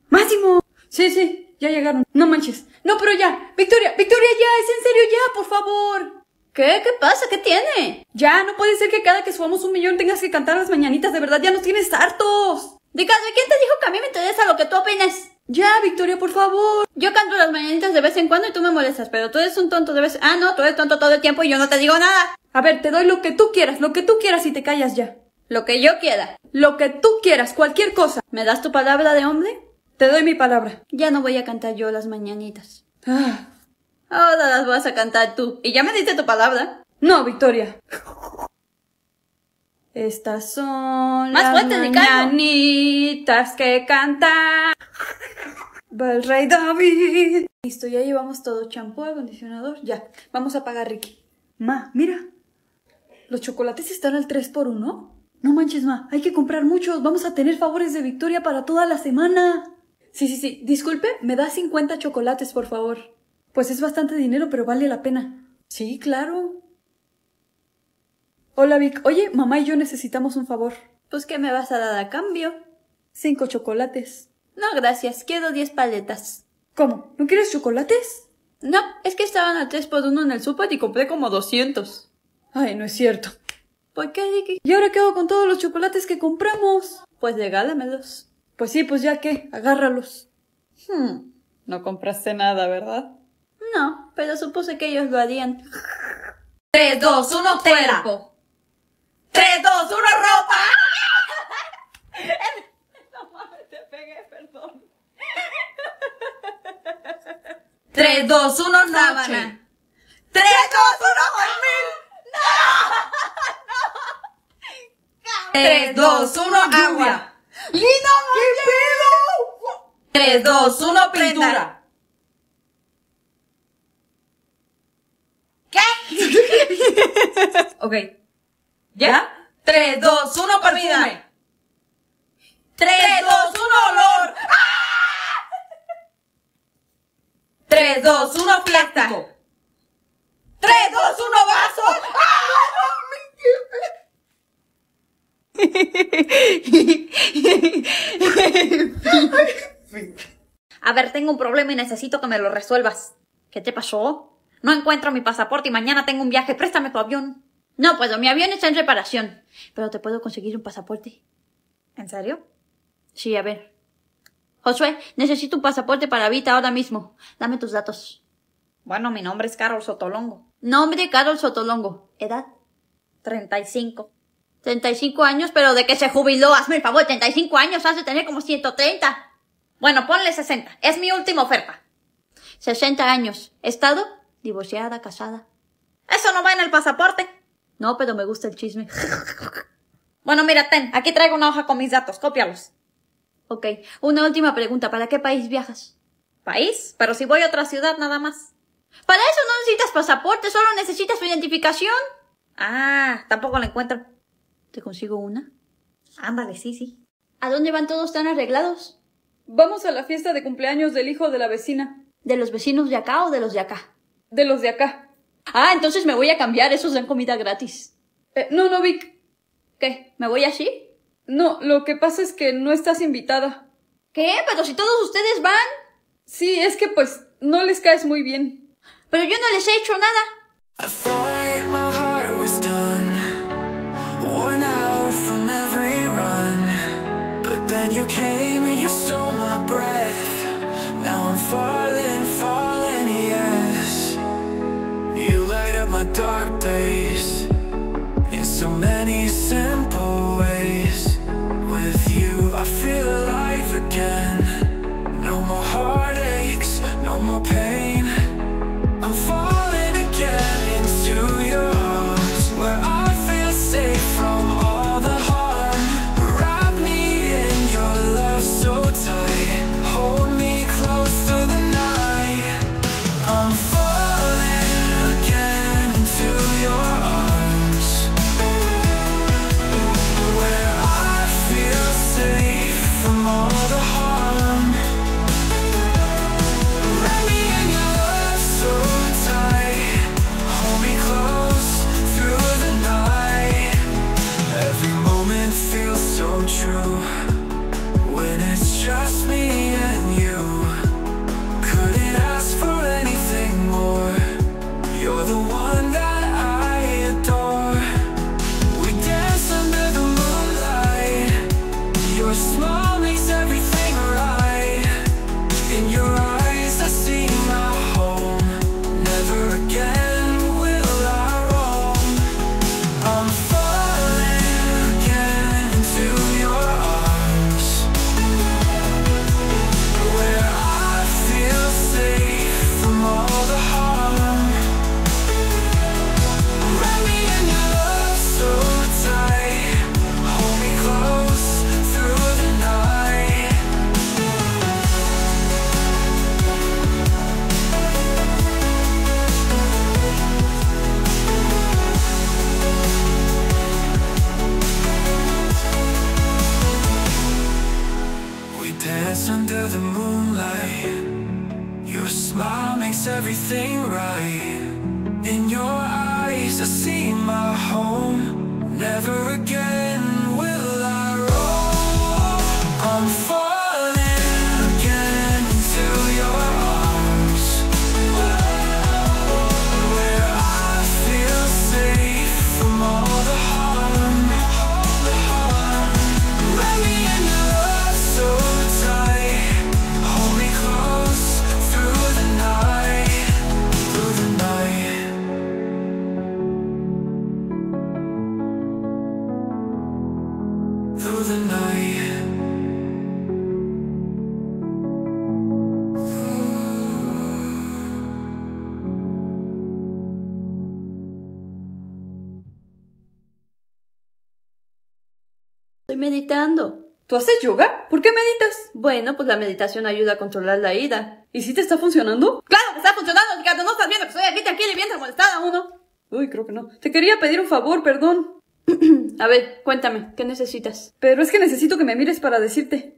S1: ¡Máximo! Sí, sí, ya llegaron. No manches. No, pero ya. Victoria, Victoria, ya, es en serio, ya, por favor. ¿Qué? ¿Qué pasa? ¿Qué tiene? Ya, no puede ser que cada que subamos un millón tengas que cantar las mañanitas, de verdad, ya nos tienes hartos. Dígame, ¿quién te dijo que a mí me interesa lo que tú opinas? Ya, Victoria, por favor. Yo canto las mañanitas de vez en cuando y tú me molestas, pero tú eres un tonto de vez... Ah, no, tú eres tonto todo el tiempo y yo no te digo nada. A ver, te doy lo que tú quieras, lo que tú quieras y te callas ya. Lo que yo quiera. Lo que tú quieras, cualquier cosa. ¿Me das tu palabra de hombre? Te doy mi palabra. Ya no voy a cantar yo las mañanitas. Ahora oh, las vas a cantar tú. ¿Y ya me diste tu palabra? No, Victoria. Estas son Más las mañanitas que cantar. Va el rey David. Listo, ya llevamos todo. Champú, acondicionador, ya. Vamos a pagar Ricky. Ma, mira. Los chocolates están al 3 por 1 No manches, ma. Hay que comprar muchos. Vamos a tener favores de Victoria para toda la semana. Sí, sí, sí. Disculpe, me da 50 chocolates, por favor. Pues es bastante dinero, pero vale la pena. Sí, claro. Hola, Vic. Oye, mamá y yo necesitamos un favor. Pues, ¿qué me vas a dar a cambio? Cinco chocolates. No, gracias. quedo diez paletas. ¿Cómo? ¿No quieres chocolates? No, es que estaban a tres por uno en el súper y compré como doscientos. Ay, no es cierto. ¿Por qué, Vicky? ¿Y ahora quedo con todos los chocolates que compramos? Pues regálamelos. Pues sí, pues ya qué, agárralos. Hmm. No compraste nada, ¿verdad? No, pero supuse que ellos lo harían. 3, 2, 1, cuerpo. 3,
S2: 2, 1, ropa. no mames, te pegué, perdón.
S1: 3, 2, 1, sábana.
S2: 3, 2, 1, dormir.
S1: No. 3, 2, 1, agua.
S2: ¡Lino! ¿Qué pedo?
S1: 3, 2, 1, pintura. ¿Qué? ok. ¿Ya? 3, 2, 1, comida. 3, 2, 1, olor. 3, 2, 1, plástico.
S2: 3, 2, 1, vaso. ¡Ah!
S1: A ver, tengo un problema y necesito que me lo resuelvas. ¿Qué te pasó? No encuentro mi pasaporte y mañana tengo un viaje. Préstame tu avión. No puedo, mi avión está en reparación. Pero te puedo conseguir un pasaporte. ¿En serio? Sí, a ver. Josué, necesito un pasaporte para Vita ahora mismo. Dame tus datos. Bueno, mi nombre es Carol Sotolongo. Nombre Carol Sotolongo. Edad. 35. 35 años, pero de que se jubiló, hazme el favor, 35 años, hace de tener como 130. Bueno, ponle 60, es mi última oferta. 60 años, estado, divorciada, casada. Eso no va en el pasaporte. No, pero me gusta el chisme. bueno, mira, ten, aquí traigo una hoja con mis datos, cópialos. Ok, una última pregunta, ¿para qué país viajas? ¿País? Pero si voy a otra ciudad nada más. Para eso no necesitas pasaporte, solo necesitas su identificación. Ah, tampoco la encuentro. ¿Te consigo una? Ándale, sí, sí. ¿A dónde van todos tan arreglados? Vamos a la fiesta de cumpleaños del hijo de la vecina. ¿De los vecinos de acá o de los de acá? De los de acá. Ah, entonces me voy a cambiar, esos dan comida gratis. Eh, no, no, Vic. ¿Qué? ¿Me voy así? No, lo que pasa es que no estás invitada. ¿Qué? Pero si todos ustedes van. Sí, es que pues no les caes muy bien. Pero yo no les
S2: he hecho nada.
S1: ¿Tú haces yoga? ¿Por qué meditas? Bueno, pues la meditación ayuda a controlar la ida. ¿Y si te está funcionando? ¡Claro que está funcionando, Ricardo! ¡No estás viendo que estoy aquí tranquila y bien a uno! Uy, creo que no. Te quería pedir un favor, perdón. a ver, cuéntame, ¿qué necesitas? Pero es que necesito que me mires para decirte.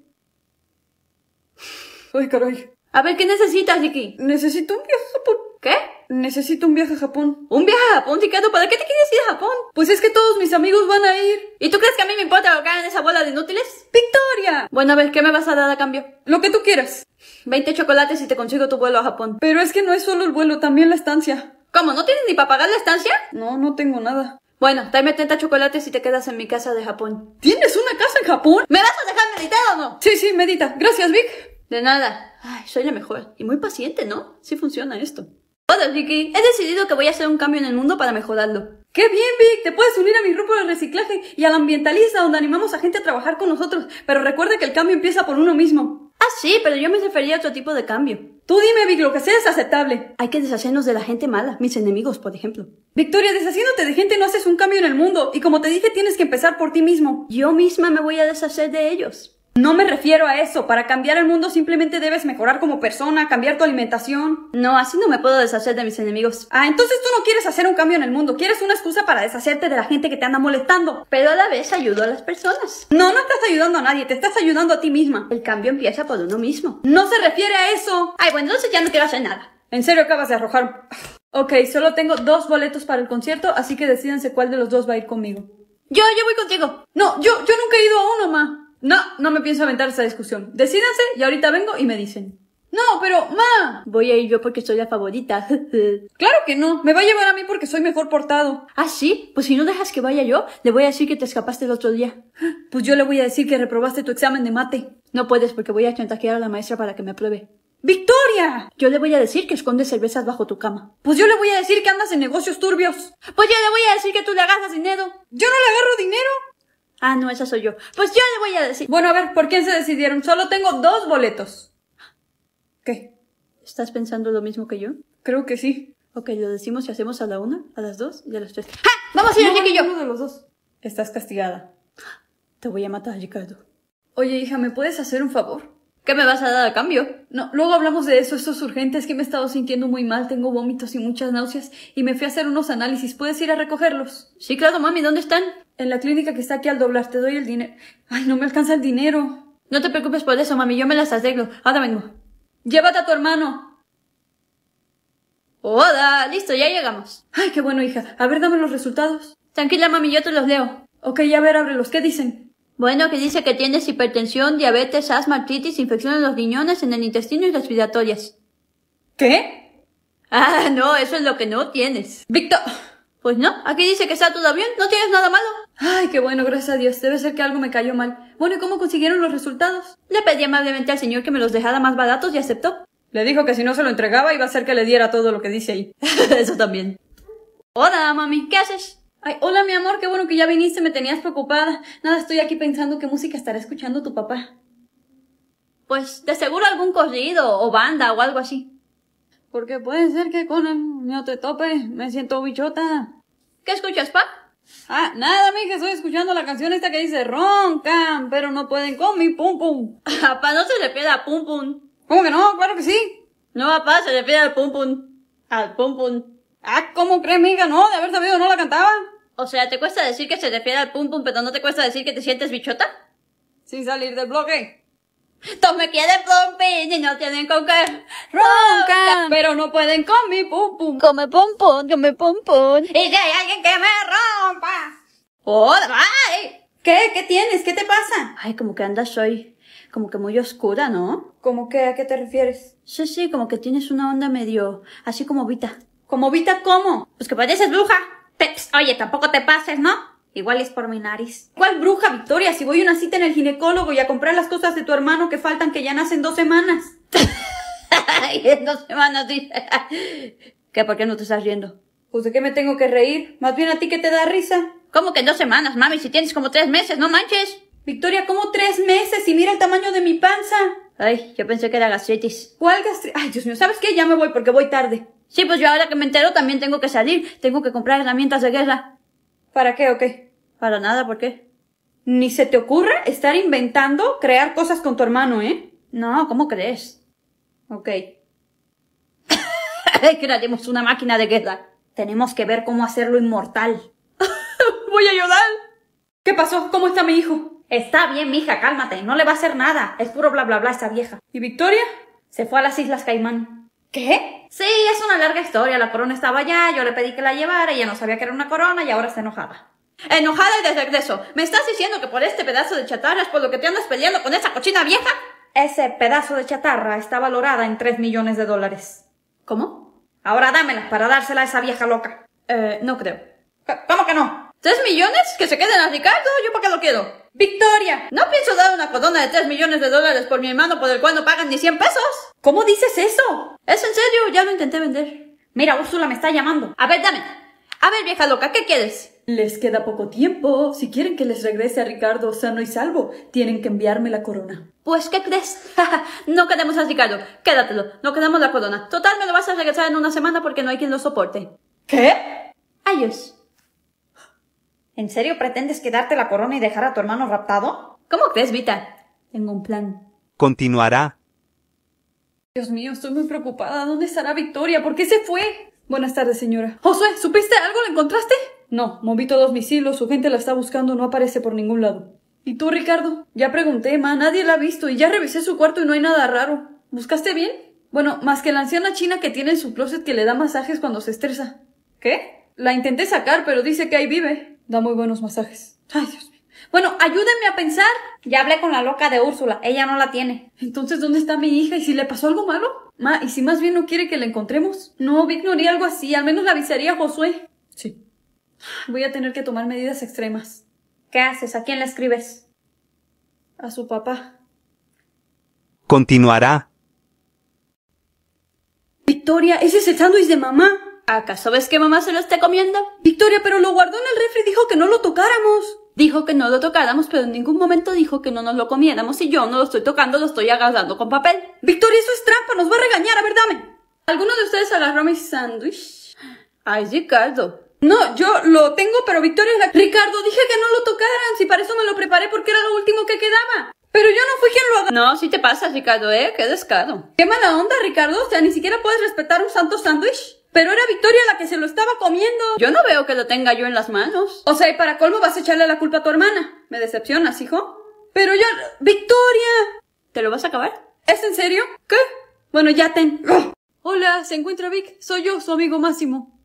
S1: Ay, caray. A ver, ¿qué necesitas, Ricky? Necesito un viaje por... ¿Qué? necesito un viaje a Japón. ¿Un viaje a Japón, Ricardo? ¿Para qué te quieres ir a Japón? Pues es que todos mis amigos van a ir. ¿Y tú crees que a mí me importa lo que hagan esa bola de inútiles? ¡Victoria! Bueno, a ver, ¿qué me vas a dar a cambio? Lo que tú quieras. 20 chocolates y te consigo tu vuelo a Japón. Pero es que no es solo el vuelo, también la estancia. ¿Cómo? ¿No tienes ni para pagar la estancia? No, no tengo nada. Bueno, dame 30 chocolates y te quedas en mi casa de Japón. ¿Tienes una casa en Japón? ¿Me vas a dejar meditar o no? Sí, sí, medita. Gracias, Vic. De nada. Ay, soy la mejor. Y muy paciente, ¿no? Sí funciona esto. Hola Vicky, he decidido que voy a hacer un cambio en el mundo para mejorarlo. ¡Qué bien, Vic! Te puedes unir a mi grupo de reciclaje y al ambientalista donde animamos a gente a trabajar con nosotros, pero recuerda que el cambio empieza por uno mismo. Ah, sí, pero yo me refería a otro tipo de cambio. Tú dime, Vic, lo que sea es aceptable. Hay que deshacernos de la gente mala, mis enemigos, por ejemplo. Victoria, deshaciéndote de gente no haces un cambio en el mundo, y como te dije, tienes que empezar por ti mismo. Yo misma me voy a deshacer de ellos. No me refiero a eso. Para cambiar el mundo simplemente debes mejorar como persona, cambiar tu alimentación. No, así no me puedo deshacer de mis enemigos. Ah, entonces tú no quieres hacer un cambio en el mundo. Quieres una excusa para deshacerte de la gente que te anda molestando. Pero a la vez ayudo a las personas. No, no estás ayudando a nadie. Te estás ayudando a ti misma. El cambio empieza por uno mismo. No se refiere a eso. Ay, bueno, entonces ya no quiero hacer nada. En serio acabas de arrojar... ok, solo tengo dos boletos para el concierto, así que decídense cuál de los dos va a ir conmigo. Yo, yo voy contigo. No, yo, yo nunca he ido a uno, ma. No, no me pienso aventar esa discusión. Decídanse y ahorita vengo y me dicen. No, pero, ma. Voy a ir yo porque soy la favorita. claro que no. Me va a llevar a mí porque soy mejor portado. Ah, sí. Pues si no dejas que vaya yo, le voy a decir que te escapaste el otro día. Pues yo le voy a decir que reprobaste tu examen de mate. No puedes porque voy a chantajear a la maestra para que me apruebe. ¡Victoria! Yo le voy a decir que escondes cervezas bajo tu cama. Pues yo le voy a decir que andas en negocios turbios. Pues yo le voy a decir que tú le agarras dinero. ¡Yo no le agarro dinero! Ah, no, esa soy yo. Pues yo le voy a decir. Bueno, a ver, ¿por quién se decidieron? Solo tengo dos boletos. ¿Qué? ¿Estás pensando lo mismo que yo? Creo que sí. Ok, lo decimos y hacemos a la una, a las dos y a las tres. ¡Ah! ¡Vamos a ir que yo! Uno de los dos. Estás castigada. Te voy a matar, Ricardo. Oye, hija, ¿me puedes hacer un favor? ¿Qué me vas a dar a cambio? No, luego hablamos de eso, esto es urgente, es que me he estado sintiendo muy mal, tengo vómitos y muchas náuseas y me fui a hacer unos análisis, ¿puedes ir a recogerlos? Sí, claro, mami, ¿dónde están? En la clínica que está aquí al doblar, te doy el dinero. Ay, no me alcanza el dinero. No te preocupes por eso, mami, yo me las arreglo. Ahora vengo. Llévate a tu hermano. ¡Hola! Listo, ya llegamos. Ay, qué bueno, hija. A ver, dame los resultados. Tranquila, mami, yo te los leo. Ok, a ver, ábrelos. ¿Qué dicen? Bueno, que dice que tienes hipertensión, diabetes, asma, artritis, infección en los riñones, en el intestino y respiratorias. ¿Qué? Ah, no, eso es lo que no tienes. Víctor. Pues no, aquí dice que está todo bien, no tienes nada malo. Ay, qué bueno, gracias a Dios. Debe ser que algo me cayó mal. Bueno, ¿y cómo consiguieron los resultados? Le pedí amablemente al señor que me los dejara más baratos y aceptó. Le dijo que si no se lo entregaba iba a ser que le diera todo lo que dice ahí. Eso también. Hola, mami, ¿qué haces? Ay, hola mi amor, qué bueno que ya viniste, me tenías preocupada. Nada, estoy aquí pensando qué música estará escuchando tu papá. Pues de seguro algún corrido o banda o algo así. Porque puede ser que con no te tope me siento bichota. ¿Qué escuchas, pap? Ah, nada, mija, estoy escuchando la canción esta que dice roncan, pero no pueden con mi pum pum. Ah, papá, no se le pierda pum pum. ¿Cómo que no? Claro que sí. No, papá, se le pide al pum pum. Al pum pum. Ah, ¿cómo crees, amiga? No, de haber sabido no la cantaba. O sea, ¿te cuesta decir que se refiere al pum pum, pero no te cuesta decir que te sientes bichota? Sin salir del bloque. Tome pum pum y no tienen con qué romper, Pero no pueden con mi pum pum. Come pum pum, come pum pum. Y si hay alguien que me rompa.
S2: ¡Oh, ay!
S1: ¿Qué? ¿Qué tienes? ¿Qué te pasa? Ay, como que andas hoy, como que muy oscura, ¿no? ¿Cómo que? ¿A qué te refieres? Sí, sí, como que tienes una onda medio, así como Vita. ¿Como Vita cómo? Pues que pareces bruja. Pues, oye, tampoco te pases, ¿no? Igual es por mi nariz. ¿Cuál bruja, Victoria? Si voy a una cita en el ginecólogo y a comprar las cosas de tu hermano que faltan que ya nacen dos semanas. y en dos semanas dice... ¿Qué? ¿Por qué no te estás riendo? Pues de qué me tengo que reír. Más bien a ti que te da risa. ¿Cómo que en dos semanas, mami? Si tienes como tres meses, no manches. Victoria, ¿cómo tres meses? Y mira el tamaño de mi panza. Ay, yo pensé que era gastritis. ¿Cuál gastritis? Ay, Dios mío, ¿sabes qué? Ya me voy porque voy tarde. Sí, pues yo ahora que me entero también tengo que salir, tengo que comprar herramientas de guerra. ¿Para qué o qué? Para nada, ¿por qué? Ni se te ocurre estar inventando crear cosas con tu hermano, ¿eh? No, ¿cómo crees? Ok. Crearemos una máquina de guerra. Tenemos que ver cómo hacerlo inmortal. Voy a ayudar. ¿Qué pasó? ¿Cómo está mi hijo? Está bien, mija, cálmate. No le va a hacer nada. Es puro bla bla bla esta vieja. ¿Y Victoria? Se fue a las Islas Caimán. ¿Qué? Sí, es una larga historia. La corona estaba allá, yo le pedí que la llevara, ella no sabía que era una corona y ahora está enojada. Enojada y de regreso. ¿Me estás diciendo que por este pedazo de chatarra es por lo que te andas peleando con esa cochina vieja? Ese pedazo de chatarra está valorada en tres millones de dólares. ¿Cómo? Ahora dámela para dársela a esa vieja loca. Eh, no creo. ¿Cómo que no? ¿Tres millones? ¿Que se queden a Ricardo? ¿Yo para qué lo quiero? ¡Victoria! ¿No pienso dar una corona de 3 millones de dólares por mi hermano por el cual no pagan ni 100 pesos? ¿Cómo dices eso? ¿Es en serio? Ya lo intenté vender. Mira, Úrsula me está llamando. A ver, dame. A ver, vieja loca, ¿qué quieres? Les queda poco tiempo. Si quieren que les regrese a Ricardo sano y salvo, tienen que enviarme la corona. Pues, ¿qué crees? no queremos a Ricardo. Quédatelo. No quedamos la corona. Total, me lo vas a regresar en una semana porque no hay quien lo soporte.
S2: ¿Qué?
S1: Adiós. ¿En serio pretendes quedarte la corona y dejar a tu hermano raptado? ¿Cómo crees, Vita? Tengo un plan. Continuará. Dios mío, estoy muy preocupada. ¿Dónde estará Victoria? ¿Por qué se fue? Buenas tardes, señora. Josué, ¿supiste algo? ¿La encontraste? No, moví todos mis hilos. Su gente la está buscando. No aparece por ningún lado. ¿Y tú, Ricardo? Ya pregunté, ma. Nadie la ha visto. Y ya revisé su cuarto y no hay nada raro. ¿Buscaste bien? Bueno, más que la anciana china que tiene en su closet que le da masajes cuando se estresa. ¿Qué? La intenté sacar, pero dice que ahí vive. Da muy buenos masajes. Ay, Dios mío. Bueno, ayúdenme a pensar. Ya hablé con la loca de Úrsula. Ella no la tiene. Entonces, ¿dónde está mi hija? ¿Y si le pasó algo malo? Ma, ¿y si más bien no quiere que la encontremos? No, Vic no haría algo así. Al menos la avisaría Josué. Sí. Voy a tener que tomar medidas extremas. ¿Qué haces? ¿A quién le escribes? A su papá. Continuará. Victoria, ese es el sándwich de mamá. ¿Acaso ves que mamá se lo está comiendo? Victoria, pero lo guardó en el refri y dijo que no lo tocáramos. Dijo que no lo tocáramos, pero en ningún momento dijo que no nos lo comiéramos y yo no lo estoy tocando, lo estoy agarrando con papel. Victoria, eso es trampa, nos va a regañar, a ver, dame. ¿Alguno de ustedes agarró mi sándwich? Ay, Ricardo. No, yo lo tengo, pero Victoria Ricardo, dije que no lo tocaran, si para eso me lo preparé porque era lo último que quedaba. Pero yo no fui quien lo No, si te pasa, Ricardo, eh, qué descaro. Qué mala onda, Ricardo, o sea, ni siquiera puedes respetar un santo sándwich. Pero era Victoria la que se lo estaba comiendo. Yo no veo que lo tenga yo en las manos. O sea, y para colmo vas a echarle la culpa a tu hermana. Me decepcionas, hijo. Pero yo... ¡Victoria! ¿Te lo vas a acabar? ¿Es en serio? ¿Qué? Bueno, ya ten... Hola, ¿se encuentra Vic? Soy yo, su amigo Máximo.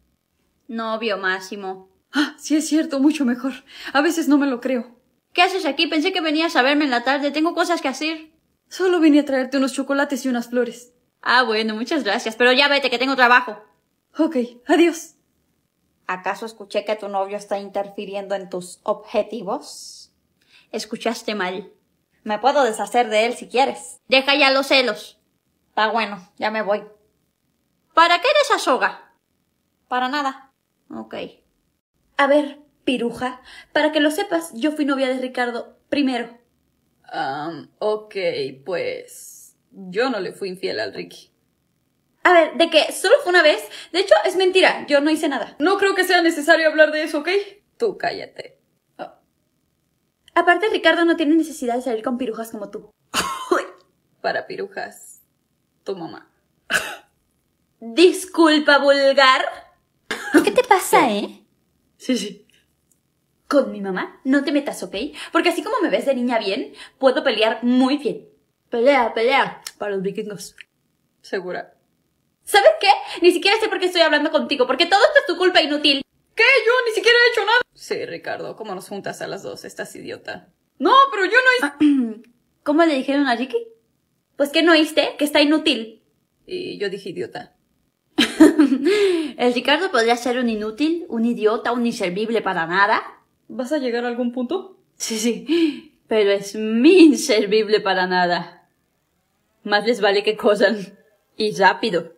S1: Novio Máximo. Ah, sí es cierto, mucho mejor. A veces no me lo creo. ¿Qué haces aquí? Pensé que venías a verme en la tarde. Tengo cosas que hacer. Solo vine a traerte unos chocolates y unas flores. Ah, bueno, muchas gracias. Pero ya vete, que tengo trabajo. Ok, adiós. ¿Acaso escuché que tu novio está interfiriendo en tus objetivos? Escuchaste mal. Me puedo deshacer de él si quieres. Deja ya los celos. Está ah, bueno, ya me voy. ¿Para qué eres soga? Para nada. Ok. A ver, piruja, para que lo sepas, yo fui novia de Ricardo primero. Um, ok, pues yo no le fui infiel al Ricky. A ver, de que solo fue una vez. De hecho, es mentira. Yo no hice nada. No creo que sea necesario hablar de eso, ¿ok? Tú cállate. Oh. Aparte, Ricardo no tiene necesidad de salir con pirujas como tú. Para pirujas, tu mamá. Disculpa, vulgar. ¿Qué te pasa, eh? Sí, sí. Con mi mamá no te metas, ¿ok? Porque así como me ves de niña bien, puedo pelear muy bien. Pelea, pelea. Para los vikingos. Segura. ¿Sabes qué? Ni siquiera sé por qué estoy hablando contigo, porque todo esto es tu culpa inútil. ¿Qué? Yo ni siquiera he hecho nada. Sí, Ricardo, ¿cómo nos juntas a las dos? Estás idiota. No, pero yo no hice... ¿Cómo le dijeron a Ricky? Pues que no oíste, que está inútil. Y yo dije idiota. ¿El Ricardo podría ser un inútil, un idiota, un inservible para nada? ¿Vas a llegar a algún punto? Sí, sí. Pero es mi inservible para nada. Más les vale que cosan. Y rápido.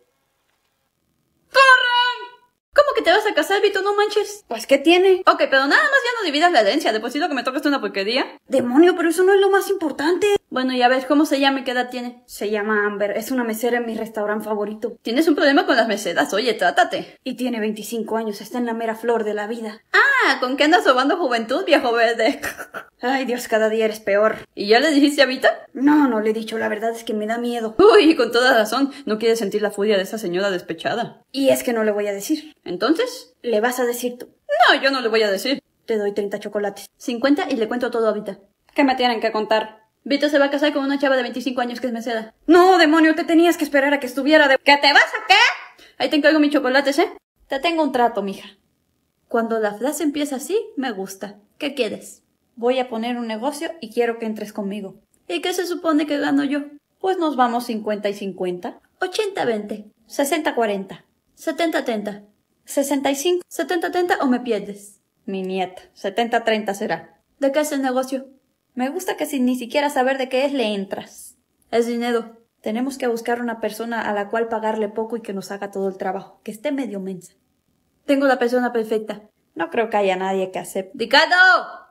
S1: te vas a casar, Vito, no manches. Pues, ¿qué tiene? Ok, pero nada más ya no dividas la herencia. De lo que me toca es una porquería. Demonio, pero eso no es lo más importante. Bueno, ya a ver, ¿cómo se llama y qué edad tiene? Se llama Amber. Es una mesera en mi restaurante favorito. Tienes un problema con las meseras. Oye, trátate. Y tiene 25 años. Está en la mera flor de la vida. Ah, ¿con qué andas robando juventud, viejo verde? Ay, Dios, cada día eres peor. ¿Y ya le dijiste a Vita? No, no le he dicho. La verdad es que me da miedo. Uy, con toda razón. No quiere sentir la furia de esa señora despechada. Y es que no le voy a decir. ¿Entonces? Le vas a decir tú. No, yo no le voy a decir. Te doy 30 chocolates. 50 y le cuento todo a Vita. ¿Qué me tienen que contar? Vita se va a casar con una chava de 25 años que es mesera. No, demonio, te tenías que esperar a que estuviera de... ¿Qué te vas a qué? Ahí te encargo mis chocolates, ¿eh? Te tengo un trato, mija. Cuando la frase empieza así, me gusta. ¿Qué quieres? voy a poner un negocio y quiero que entres conmigo. ¿Y qué se supone que gano yo? Pues nos vamos 50 y 50. 80-20. 60-40. 70-30. 65. 70-30 o me pierdes. Mi nieta. 70-30 será. ¿De qué es el negocio? Me gusta que sin ni siquiera saber de qué es le entras. Es dinero. Tenemos que buscar una persona a la cual pagarle poco y que nos haga todo el trabajo, que esté medio mensa. Tengo la persona perfecta. No creo que haya nadie que acepte. ¡Dicado!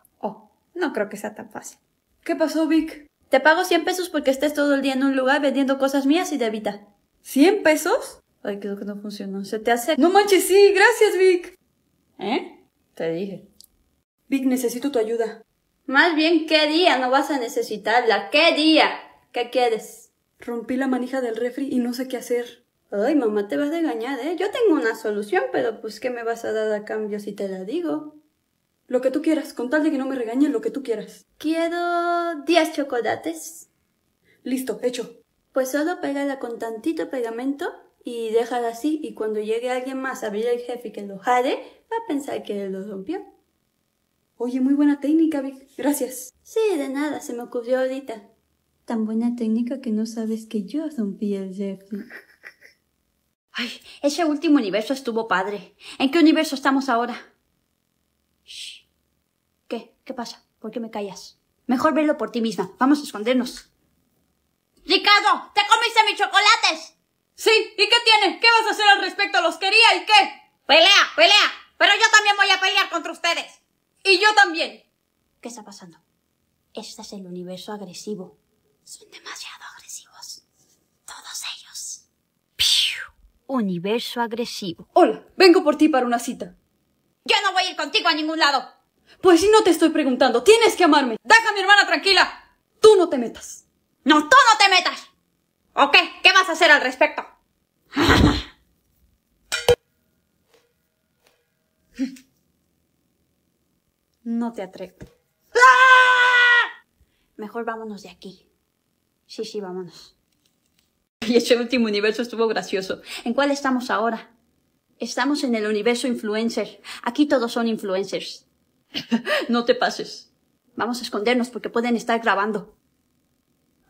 S1: No creo que sea tan fácil. ¿Qué pasó, Vic? Te pago 100 pesos porque estés todo el día en un lugar vendiendo cosas mías y de Vita. ¿100 pesos? Ay, creo que no funcionó. Se te hace... No manches, sí, gracias, Vic. ¿Eh? Te dije. Vic, necesito tu ayuda. Más bien, ¿qué día? No vas a necesitarla. ¿Qué día? ¿Qué quieres? Rompí la manija del refri y no sé qué hacer. Ay, mamá, te vas a engañar, ¿eh? Yo tengo una solución, pero pues, ¿qué me vas a dar a cambio si te la digo? Lo que tú quieras, con tal de que no me regañe, lo que tú quieras. Quiero 10 chocolates. Listo, hecho. Pues solo pégala con tantito pegamento y déjala así y cuando llegue alguien más a abrir el jefe que lo jale, va a pensar que lo rompió. Oye, muy buena técnica, Vic. Gracias. Sí, de nada, se me ocurrió ahorita. Tan buena técnica que no sabes que yo rompí el jefe. Ay, ese último universo estuvo padre. ¿En qué universo estamos ahora? Shh. ¿Qué pasa? ¿Por qué me callas? Mejor verlo por ti misma. Vamos a escondernos. Ricardo, te comiste mis chocolates. Sí, ¿y qué tiene? ¿Qué vas a hacer al respecto? ¿Los quería y qué? Pelea, pelea. Pero yo también voy a pelear contra ustedes. Y yo también. ¿Qué está pasando? Este es el universo agresivo. Son demasiado agresivos. Todos ellos. Universo agresivo. Hola, vengo por ti para una cita. Yo no voy a ir contigo a ningún lado. Pues si no te estoy preguntando, tienes que amarme. Deja a mi hermana tranquila. Tú no te metas. No, tú no te metas. ¿Ok? ¿Qué vas a hacer al respecto? No te atrevo. ¡Ah! Mejor vámonos de aquí. Sí, sí, vámonos. Y ese último universo estuvo gracioso. ¿En cuál estamos ahora? Estamos en el universo influencer. Aquí todos son influencers. no te pases. Vamos a escondernos porque pueden estar grabando.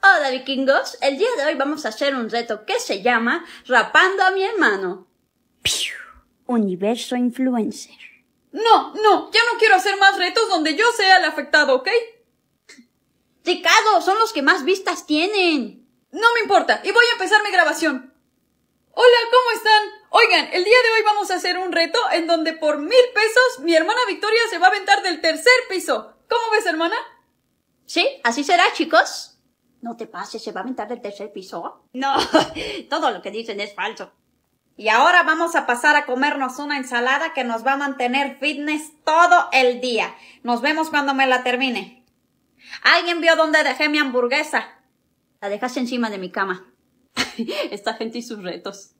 S1: Hola vikingos, el día de hoy vamos a hacer un reto que se llama Rapando a mi hermano. Universo influencer. No, no, ya no quiero hacer más retos donde yo sea el afectado, ¿ok? Ricardo, son los que más vistas tienen. No me importa, y voy a empezar mi grabación. Hola, ¿cómo están? Oigan, el día de hoy vamos a hacer un reto en donde por mil pesos mi hermana Victoria se va a aventar del tercer piso. ¿Cómo ves, hermana? Sí, así será, chicos. No te pases, se va a aventar del tercer piso. No, todo lo que dicen es falso. Y ahora vamos a pasar a comernos una ensalada que nos va a mantener fitness todo el día. Nos vemos cuando me la termine. ¿Alguien vio dónde dejé mi hamburguesa? La dejaste encima de mi cama. Esta gente y sus retos.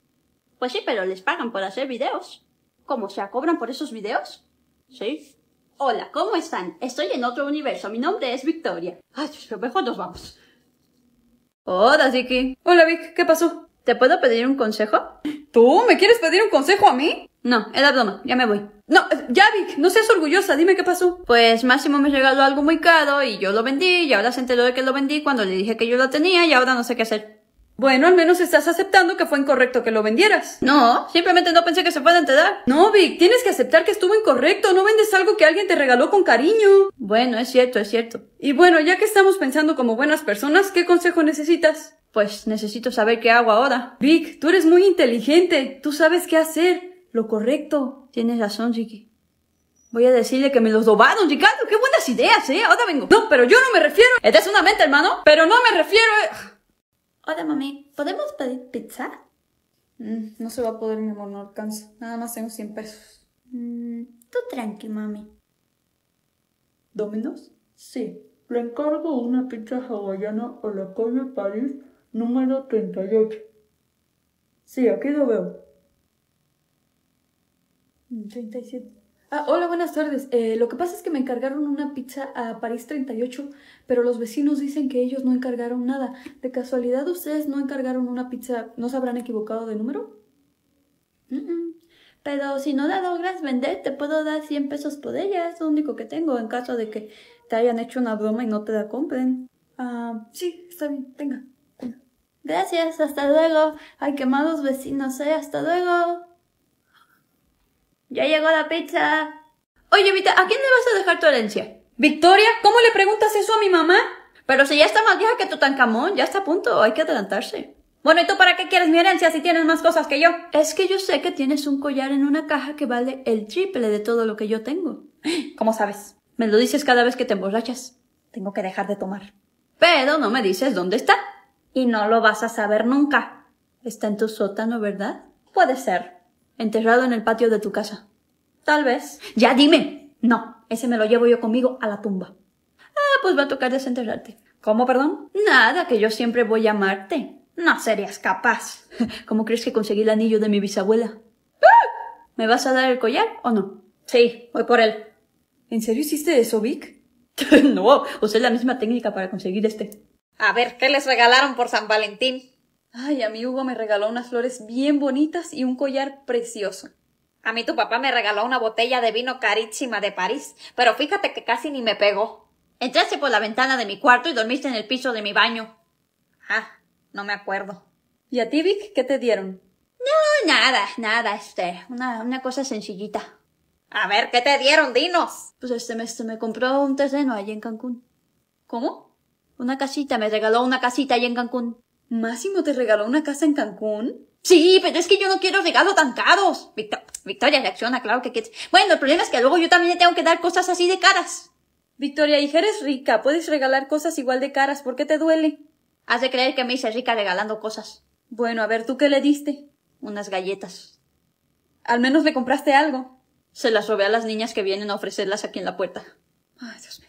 S1: Pues sí, pero les pagan por hacer videos. ¿Cómo? ¿Se cobran por esos videos? Sí. Hola, ¿cómo están? Estoy en otro universo. Mi nombre es Victoria. Ay, pero mejor nos vamos. Hola, Ziki. Hola, Vic. ¿Qué pasó? ¿Te puedo pedir un consejo? ¿Tú? ¿Me quieres pedir un consejo a mí? No, era broma. Ya me voy. No, eh, ya, Vic. No seas orgullosa. Dime qué pasó. Pues Máximo me regaló algo muy caro y yo lo vendí y ahora se enteró de que lo vendí cuando le dije que yo lo tenía y ahora no sé qué hacer. Bueno, al menos estás aceptando que fue incorrecto que lo vendieras. No, simplemente no pensé que se te dar. No, Vic, tienes que aceptar que estuvo incorrecto. No vendes algo que alguien te regaló con cariño. Bueno, es cierto, es cierto. Y bueno, ya que estamos pensando como buenas personas, ¿qué consejo necesitas? Pues necesito saber qué hago ahora. Vic, tú eres muy inteligente. Tú sabes qué hacer. Lo correcto. Tienes razón, Chiqui. Voy a decirle que me los robaron, Ricardo. Qué buenas ideas, ¿eh? Ahora vengo. No, pero yo no me refiero. ¿Eres una mente, hermano. Pero no me refiero. A... Hola, mami, ¿podemos pedir pizza? Mm, no se va a poder, mi amor, no alcanza. Nada más tengo 100 pesos. Mm, tú tranqui, mami. ¿Dominos? Sí. Le encargo una pizza hawaiana a la calle París, número 38. Sí, aquí lo veo. 37. Mm, Ah, hola, buenas tardes. Eh, lo que pasa es que me encargaron una pizza a París 38, pero los vecinos dicen que ellos no encargaron nada. ¿De casualidad ustedes no encargaron una pizza? ¿No se habrán equivocado de número? Pero si no la logras vender, te puedo dar 100 pesos por ella. Es lo único que tengo en caso de que te hayan hecho una broma y no te la compren. Ah, sí, está bien. Tenga. Gracias, hasta luego. Ay, quemados vecinos, eh, hasta luego. ¡Ya llegó la pizza! Oye, Vita, ¿a quién le vas a dejar tu herencia? Victoria, ¿cómo le preguntas eso a mi mamá? Pero si ya está más vieja que tu tancamón, ya está a punto, hay que adelantarse. Bueno, ¿y tú para qué quieres mi herencia si tienes más cosas que yo? Es que yo sé que tienes un collar en una caja que vale el triple de todo lo que yo tengo. ¿Cómo sabes? Me lo dices cada vez que te emborrachas. Tengo que dejar de tomar. Pero no me dices dónde está. Y no lo vas a saber nunca. Está en tu sótano, ¿verdad? Puede ser enterrado en el patio de tu casa. Tal vez. Ya dime. No, ese me lo llevo yo conmigo a la tumba. Ah, pues va a tocar desenterrarte. ¿Cómo, perdón? Nada, que yo siempre voy a amarte. No serías capaz. ¿Cómo crees que conseguí el anillo de mi bisabuela? ¡Ah! ¿Me vas a dar el collar o no? Sí, voy por él. ¿En serio hiciste eso, Vic? no, usé la misma técnica para conseguir este. A ver, ¿qué les regalaron por San Valentín? Ay, a mi Hugo me regaló unas flores bien bonitas y un collar precioso. A mí tu papá me regaló una botella de vino carísima de París, pero fíjate que casi ni me pegó. Entraste por la ventana de mi cuarto y dormiste en el piso de mi baño. Ah, no me acuerdo. ¿Y a ti, Vic, qué te dieron? No, nada, nada, este, una, una cosa sencillita. A ver, ¿qué te dieron? Dinos. Pues este mes me compró un terreno allí en Cancún. ¿Cómo? Una casita, me regaló una casita allí en Cancún. Máximo te regaló una casa en Cancún. Sí, pero es que yo no quiero regalos tan caros. Victoria reacciona, claro que quieres. Bueno, el problema es que luego yo también le tengo que dar cosas así de caras. Victoria, hija, eres rica. Puedes regalar cosas igual de caras. ¿Por qué te duele? Has de creer que me hice rica regalando cosas. Bueno, a ver, ¿tú qué le diste? Unas galletas. Al menos le compraste algo. Se las robé a las niñas que vienen a ofrecerlas aquí en la puerta. Ay, Dios mío.